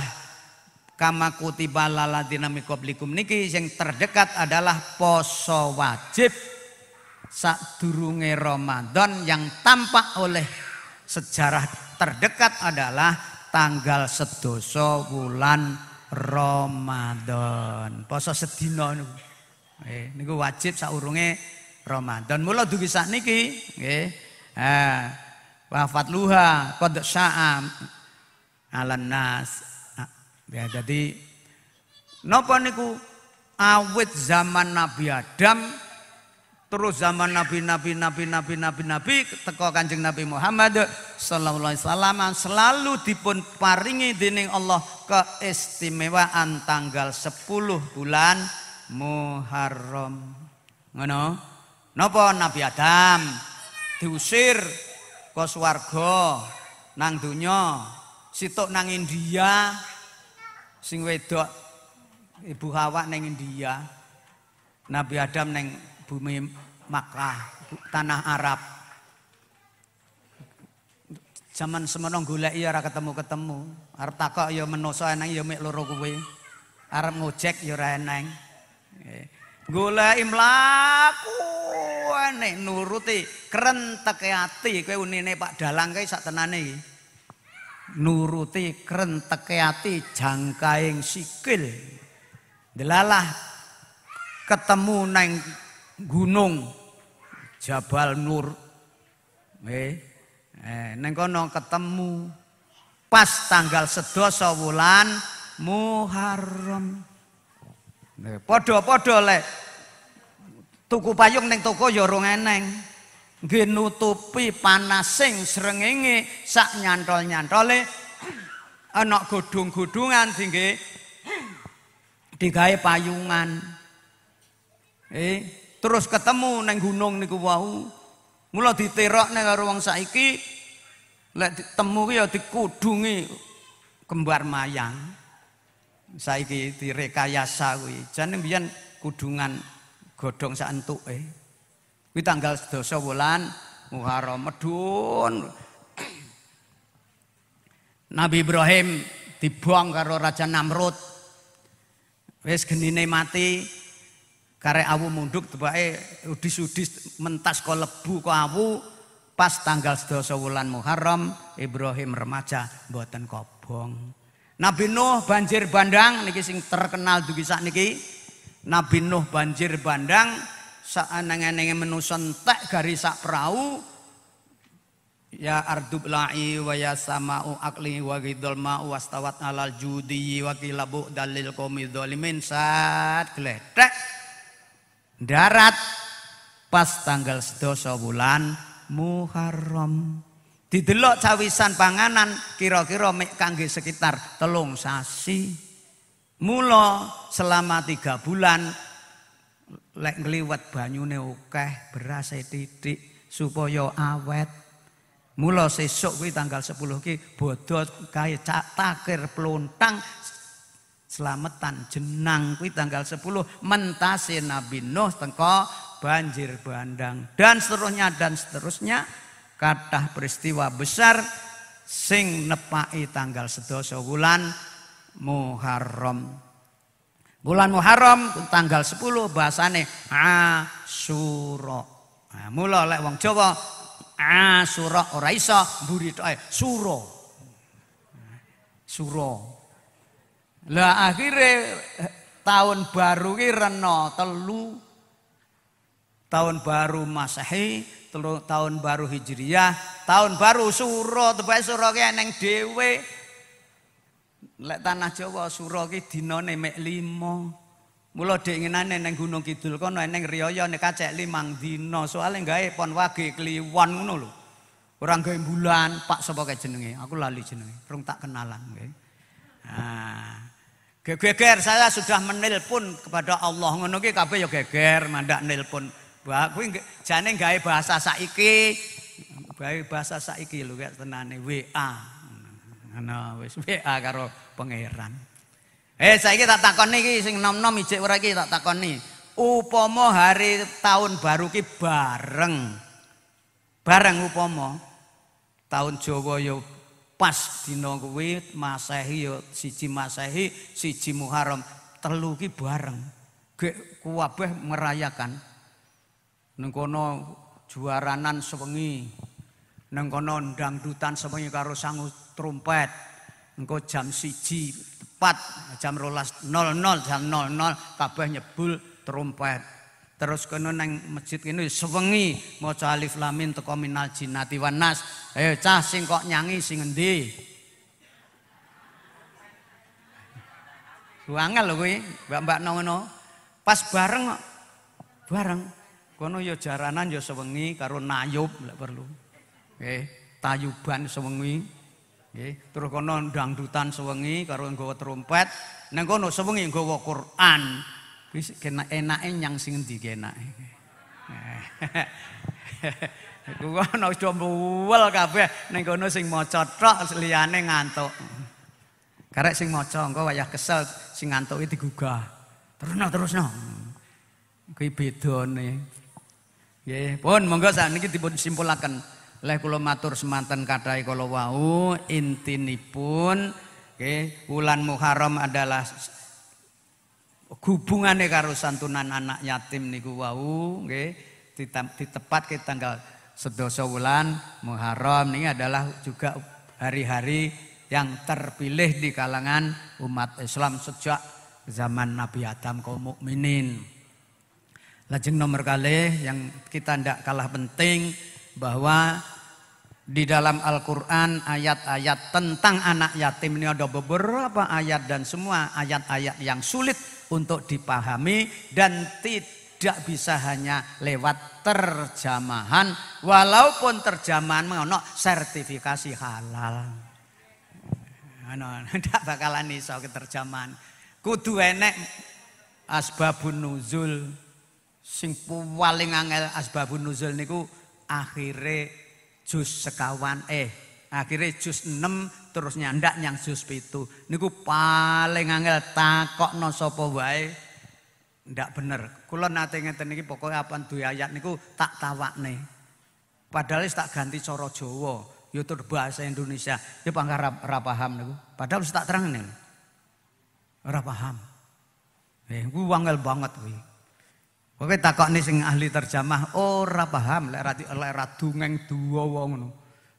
kama kutiba laladina mikoblikum niki yang terdekat adalah poso wajib durunge Ramadan yang tampak oleh sejarah terdekat adalah tanggal sedoso bulan Ramadan. Poso sedino niku. wajib saurunge Ramadan. Mula dugi niki. niki. eh. Wafat luha kod sya'am alan nas. Ah, ya jadi nopo niku awit zaman Nabi Adam terus zaman Nabi Nabi Nabi Nabi Nabi Nabi teko Kanjeng Nabi Muhammad sallallahu alaihi wasallam selalu dipun paringi dening Allah keistimewaan tanggal 10 bulan Muharram. Ngono? nopo Nabi Adam diusir kos warga nang dunya sitok nang India sing wedok ibu Hawa nang India Nabi Adam nang bumi Makkah tanah Arab zaman semono golek ya ora ketemu-ketemu arep takok ya menusa eneng ya mek loro kuwe arep ngojek ya ora eneng nggih Golek mlaku nek nuruti krenteke ati kowe unine Pak Dalang kae satenane iki. Nuruti krenteke ati jangkaing sikil. Delalah ketemu nang gunung Jabal Nur. Eh, eh nang kono ketemu pas tanggal 12 wulan Muharram. Podo podo leh tuku payung neng toko yorong ya eneng. genutupi panasing serengenge sak nyantol-nyantole enok godhong-godhongan tinggi digawe payungan. Eh, terus ketemu neng gunung niku wau. Mula diterok karo wong saiki lek ditemu ki ya dikudungi kembar mayang saiki direkayasa kuwi. Jan mbiyen kudungan godhong sak Eh. Kuwi tanggal 12 wulan Muharram medun. Nabi Ibrahim dibuang karo Raja Namrud. Wis genine mati, kare awu munduk tebake udis-udis mentas kok lebu kok awu pas tanggal 12 wulan Muharram Ibrahim remaja mboten kobong. Nabi Nuh banjir bandang niki sing terkenal dugi sak niki. Nabi Nuh banjir bandang sak aneng-anenge menungso garis sak perahu Ya ardub la'i wa ya sama'u akli wa ghidul ma'u wastawat alal judi wa kilabu dalil komi dolimin saat geledek darat pas tanggal sedoso bulan Muharram Didelok cawisan panganan kira-kira kangge sekitar telung sasi. Mula selama tiga bulan lek ngliwet banyune akeh, berase titik supaya awet. Mula sesuk kuwi tanggal 10 ki bodho kae cak takir plontang selametan jenang kuwi tanggal 10 mentase Nabi Nuh tengko banjir bandang dan seterusnya dan seterusnya kathah peristiwa besar sing nepai tanggal sedasa bulan Muharram. Bulan Muharram tanggal 10 bahasane Asura. Nah, mula lek wong Jawa Asura ora iso mburi tok Sura. Sura. Lah akhire tahun baru ki rena telu tahun baru Masehi telung tahun baru Hijriyah, tahun baru suro, tebake suro ke neng Dewe, Lek tanah Jawa suro ki dinane mek 5. Mula dhek neng Gunung Kidul kono neng rioyo neng kacek limang dino. soalé gawe pon wage kliwon ngono lho. Ora bulan, Pak sapa kae jenenge? Aku lali jenenge, rung tak kenalan nggih. Nah, geger saya sudah menelpon kepada Allah ngono ki kabeh ya geger mandak nelpon. Bah, kuwi jane gawe bahasa saiki, gawe bahasa saiki lho tenane WA. Ana wis WA karo pangeran. Eh saiki tak takoni iki sing nom-nom ijik iki tak takoni. Upama hari tahun baru ki bareng. Bareng upama tahun Jawa ya pas dina kuwi Masehi ya siji Masehi, siji Muharram, telu ki bareng. Gek kuwabeh merayakan. Neng kono juaranan sewengi. Neng kono dangdutan sewengi karo sangu trompet. Engko jam siji tepat jam rolas nol jam nol kabeh nyebul trompet. Terus kono neng masjid ini sewengi mau calif lamin teko minal jinati wanas. Eh cah sing kok nyangi sing endi? Angel loh gue, mbak-mbak nongono. Pas bareng bareng Kono yo jaranan yo sewengi karo nayub lek perlu. Nggih, tayuban sewengi. Nggih, terus kono dangdutan sewengi karo nggawa trompet. Nang kono sewengi nggawa Quran. Wis enake nyang sing endi enak. Iku ana wis mbuwel kabeh ning kono sing maca tok liyane ngantuk. Karek sing maca engko wayah kesel sing ngantuk digugah. Terusno terusno. Kuwi bedane. Nggih, pun monggo sakniki dipun simpulaken. Leh kula matur semanten kathah kala wau intinipun nggih wulan Muharram adalah hubungane karo santunan anak yatim niku wau nggih ditepatke tanggal sedasa wulan Muharram ini adalah juga hari-hari yang terpilih di kalangan umat Islam sejak zaman Nabi Adam kaum mukminin. Lajeng nomor kali yang kita tidak kalah penting bahwa di dalam Al-Quran ayat-ayat tentang anak yatim ini ada beberapa ayat dan semua ayat-ayat yang sulit untuk dipahami dan tidak bisa hanya lewat terjemahan walaupun terjemahan mengenok sertifikasi halal. Ano, tidak bakalan nih iso terjemahan. Kudu enek asbabun nuzul Sing paling angel asbabun nuzul niku akhirnya jus sekawan eh akhirnya jus enam terus nyandak nyang jus itu Niku paling angel takokno sapa wae ndak bener. Kula nate ngeten niki pokoke apa duwe ayat niku tak tawakne. Padahal tak ganti cara Jawa, ya bahasa Indonesia. Ya pangka ra paham niku. Padahal tak terangne. Ora paham. Eh, kuwi wangel banget kuwi takok nih sing ahli terjemah ora paham lek rati lek radungeng wong. ngono.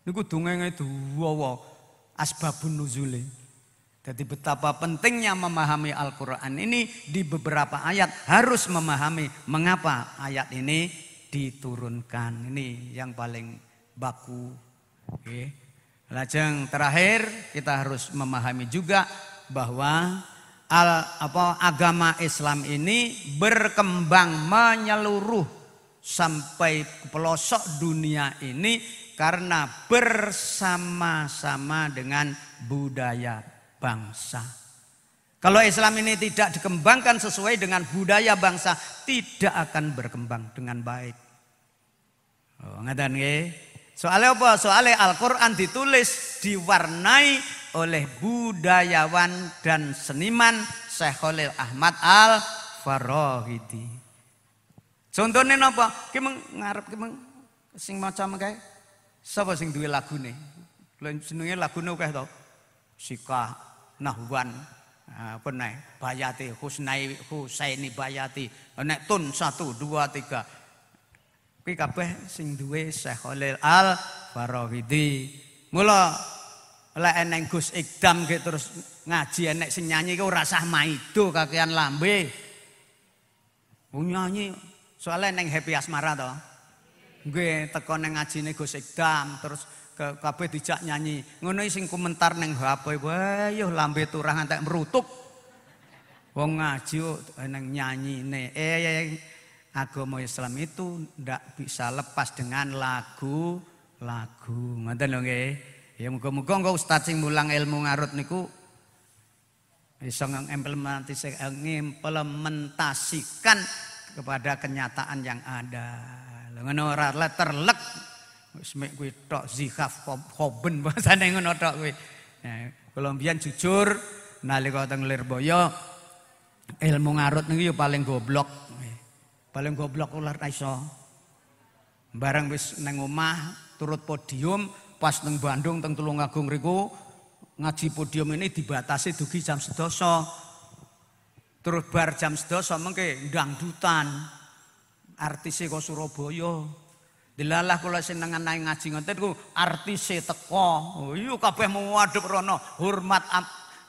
Niku dungenge duwawa asbabun nuzule. Jadi betapa pentingnya memahami Al-Quran ini di beberapa ayat harus memahami mengapa ayat ini diturunkan. Ini yang paling baku. Oke. Lajeng terakhir kita harus memahami juga bahwa al, apa, agama Islam ini berkembang menyeluruh sampai pelosok dunia ini karena bersama-sama dengan budaya bangsa. Kalau Islam ini tidak dikembangkan sesuai dengan budaya bangsa, tidak akan berkembang dengan baik. Oh, ngatan apa? Soalnya Al-Qur'an ditulis diwarnai oleh budayawan dan seniman Syekh Khalil Ahmad Al Farahidi. Contohnya napa? Ki ngarep ki sing macam mengke sapa sing duwe lagune? Lha jenenge lagune akeh to. Sikah Nahwan nah, apa nae Bayati Husnai Husaini Bayati nek tun satu dua tiga. Kita kabeh sing duwe Syekh Khalil Al Farahidi. Mula Lek eneng Gus Ikdam gitu terus ngaji enek sing nyanyi iku ora sah maido kakean lambe. Wong nyanyi soalnya neng Happy Asmara to. gue teko neng neng Gus Ikdam terus ke kabeh dijak nyanyi. Ngono sing komentar neng HP, wah yo lambe turah antek merutuk. Wong ngaji neng nyanyi ne. Eh, ya, ya, agama Islam itu ndak bisa lepas dengan lagu-lagu. Ngoten lho nggih. Ya muga-muga engko ustaz sing mulang ilmu ngarut niku bisa mengimplementasikan kepada kenyataan yang ada. Ngono ora terlek semik gue kuwi tok zihaf bahasa bahasane ngono tok kuwi. Ya, kula mbiyen jujur nalika teng Lirboyo ilmu ngarut nengi ya paling goblok. Paling goblok ular iso. Barang bis nang turut podium Pas neng Bandung teng Tulungagung riku ngaji podium ini dibatasi dugi jam sedoso. Terus bar jam sedoso mengke dangdutan. artis kok Surabaya. Dilalah kula senengan naik ngaji ngoten ku artise teko. Oh iya kabeh mau waduk rono hormat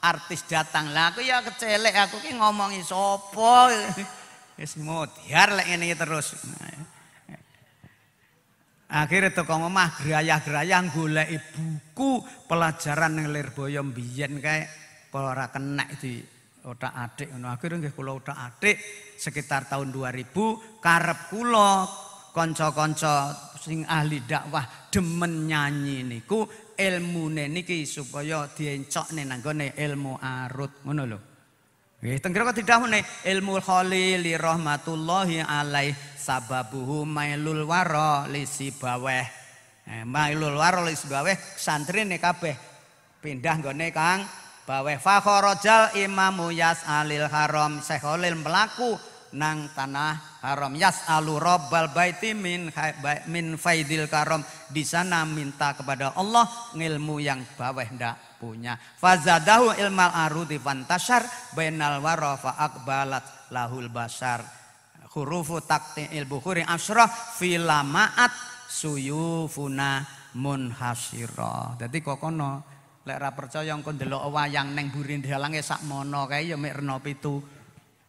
artis datang. Lah aku ya kecelek aku ki ngomongi sapa. Wis mutiar lek ini terus. Nah, Akhirnya tukang omah gerayah-gerayah golek buku pelajaran yang lirboyo mbiyen kayak, ora kena di otak adik ngono. Akhirnya nggih kula otak adik sekitar tahun 2000 karep kula kanca-kanca sing ahli dakwah demen nyanyi niku ilmune niki supaya diencokne nanggone ilmu arut ngono lho. Nggih, teng kira kedah meneh ilmu khalil rahmatullahi sababuhu mailul wara li sibaweh. Eh, mailul wara li santri santrine kabeh pindah nggone Kang Baweh fakhorojal imamu yas alil haram Syekh Khalil melaku nang tanah haram. Yas alu robbal baiti min, min faidil karom. Di sana minta kepada Allah ilmu yang bawah ndak punya. Fazadahu ilmal arudi fantashar bainal wara fa akbalat lahul basar. Hurufu takti ilbuhuri asroh filamaat suyufuna munhasiro Jadi kokono lek ra percaya engko ndelok wayang neng burin dalange sakmono kae ya mek rena pitu.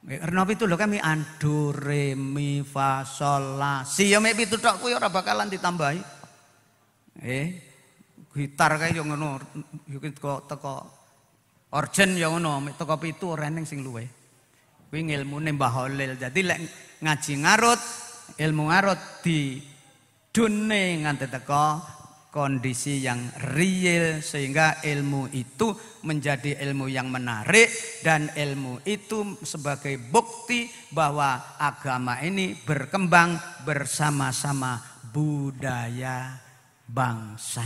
Renov itu loh kami adu re mi fa sol la si ya mek itu tok kuwi ora bakalan ditambahi. Eh gitar kae yang ngono yo teko teko organ yo ngono mek teko pitu ora ning sing luwe. Kuwi Holil. Jadi lek ngaji ngarut ilmu ngarut di dune nganti teko kondisi yang real sehingga ilmu itu menjadi ilmu yang menarik dan ilmu itu sebagai bukti bahwa agama ini berkembang bersama-sama budaya bangsa.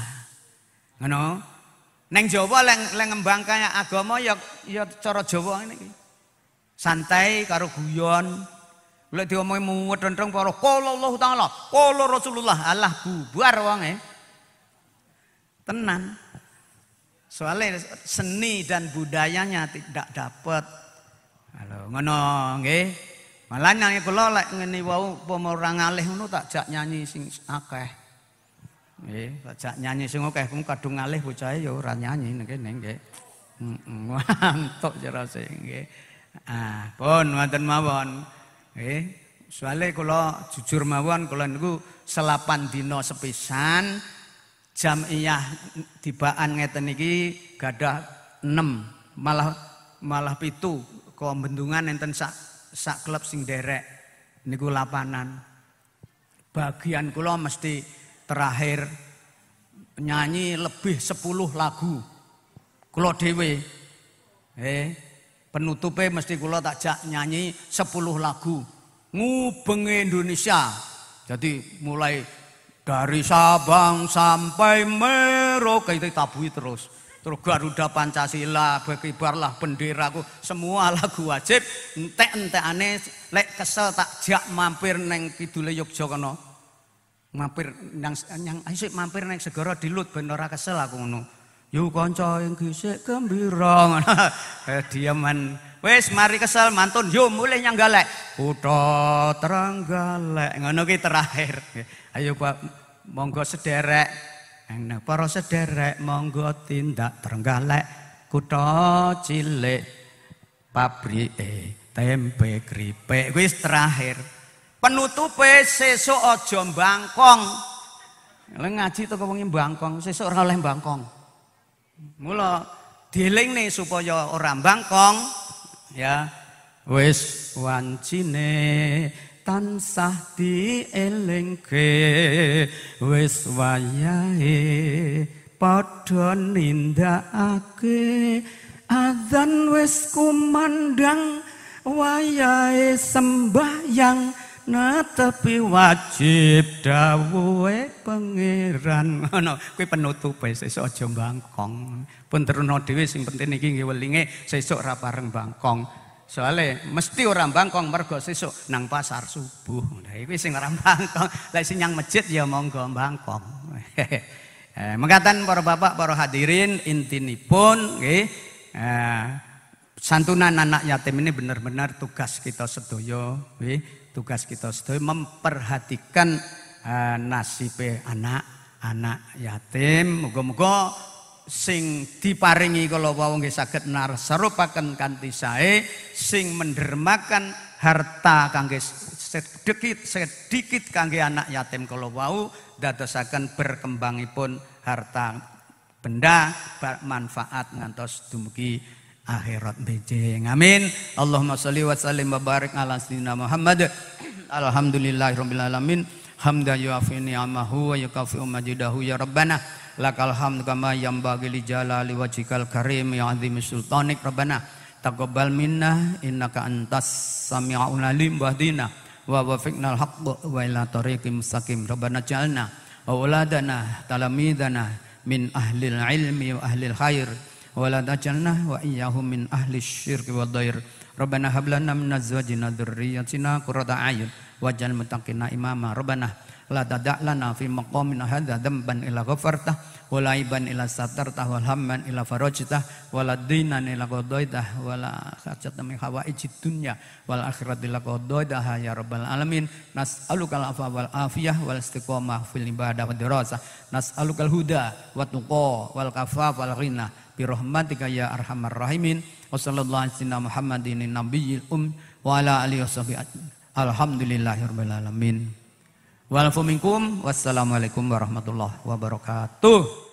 Ngono? Neng Jawa leng leng ngembangkane agama ya ya cara Jawa ini. Santai karo guyon. Lek diomongi muwet entung para kala Allah taala, kala Rasulullah, Allah bubar wonge. Eh. Tenang. Soalnya seni dan budayanya tidak dapat. Halo, ngono nggih. Malah nyanyi kula lek ngene wau upama ora ngalih ngono tak jak nyanyi sing akeh. Nggih, tak jak nyanyi sing akeh kuwi kadung ngalih bocahe ya ora nyanyi ning kene nggih. Ngantuk jero ya sing nggih. Ah, pun wonten mawon. Nggih. Soale kula jujur mawon kula niku selapan dina sepisan iya tibaan ngeten niki gadah 6 malah malah pitu kok bendungan enten sak sak klub sing derek niku lapanan bagian kula mesti terakhir nyanyi lebih 10 lagu kula dhewe eh penutupe mesti kula takjak nyanyi 10 lagu ngubenge Indonesia jadi mulai dari Sabang sampai Merauke itu tabui terus. Terus Garuda Pancasila, berkibarlah benderaku, semua lagu wajib, entek entek aneh, lek kesel tak jak mampir neng kidule Yogyakarta. Mampir yang yang isik mampir neng segera dilut ben kesel aku ngono. yuk kanca ing gisik gembira. Eh, Diaman Wes mari kesel mantun yo mulih nyanggalek. Kudo Trenggalek. Ngono ki terakhir. Ayo Pak monggo sederek. Nah, para sederek monggo tindak Trenggalek Kudo cilik papri, tempe kripik wis terakhir. Penutupe sesuk aja bangkong. Lek ngaji teko wengi mbangkong, sesuk ora oleh mbangkong. Mula nih supaya orang bangkong. ya wis wancine tansah dielingke wis wayahe padha nindakake azan wis kumandang wayahe sembahyang netepi nah, wajib dawuhe pangeran ngono oh, kuwi penutupe sesuk aja bangkong pun terno dhewe sing penting iki nggih welinge sesuk ra bareng bangkong soale mesti ora bangkong mergo sesuk nang pasar subuh nah iki sing ora bangkong lek sing nyang masjid ya monggo bangkong eh, mengatakan para bapak para hadirin intinipun nggih eh, santunan anak yatim ini benar-benar tugas kita sedoyo tugas kita sedaya memperhatikan eh, nasib anak-anak yatim. Moga-moga sing diparingi kalau wau nggih saged narsarupaken kanthi sae sing mendermakan harta kangge sedikit sedikit kangge anak yatim kalau wau dadosaken berkembangipun harta benda manfaat ngantos dumugi akhirat bejeng. Amin. Allahumma sholli wa sallim wa barik ala sayyidina Muhammad. Alhamdulillahirabbil alamin. Hamdan yuafi ni'amahu wa yukafi majidahu ya Rabbana. Lakal hamd kama bagi li jalali wajikal karim ya azim sultanik Rabbana. Taqabbal minna innaka antas sami'ul alim wahdina wa wafiqna al-haqq wa ila tariqim mustaqim. Rabbana ja'alna wa uladana talamidana min ahlil ilmi wa ahlil khair wala tajalna wa iyyahum min ahli syirki wa dair rabbana hab lana min azwajina dzurriyyatina qurrata ayun waj'al mutaqina imama rabbana la tadak lana fi maqamina hadza dhanban ila ghafarta wala iban ila satarta wal hamman ila farajta wala dinan ila qodaita wala hajat min hawaiji dunya wal akhirati ila qodaita ya rabbal alamin nas'aluka al afwa wal afiyah wal istiqamah fil ibadah wa dirasah nas'aluka al huda wa tuqa wal kafafa wal ghina birahmatika ya arhamar rahimin. Wa sallallahu alaihi Muhammadin nabiyil um wa ala alihi washabi ajmain. Alhamdulillahirabbil alamin. Wa minkum alaikum warahmatullahi wabarakatuh.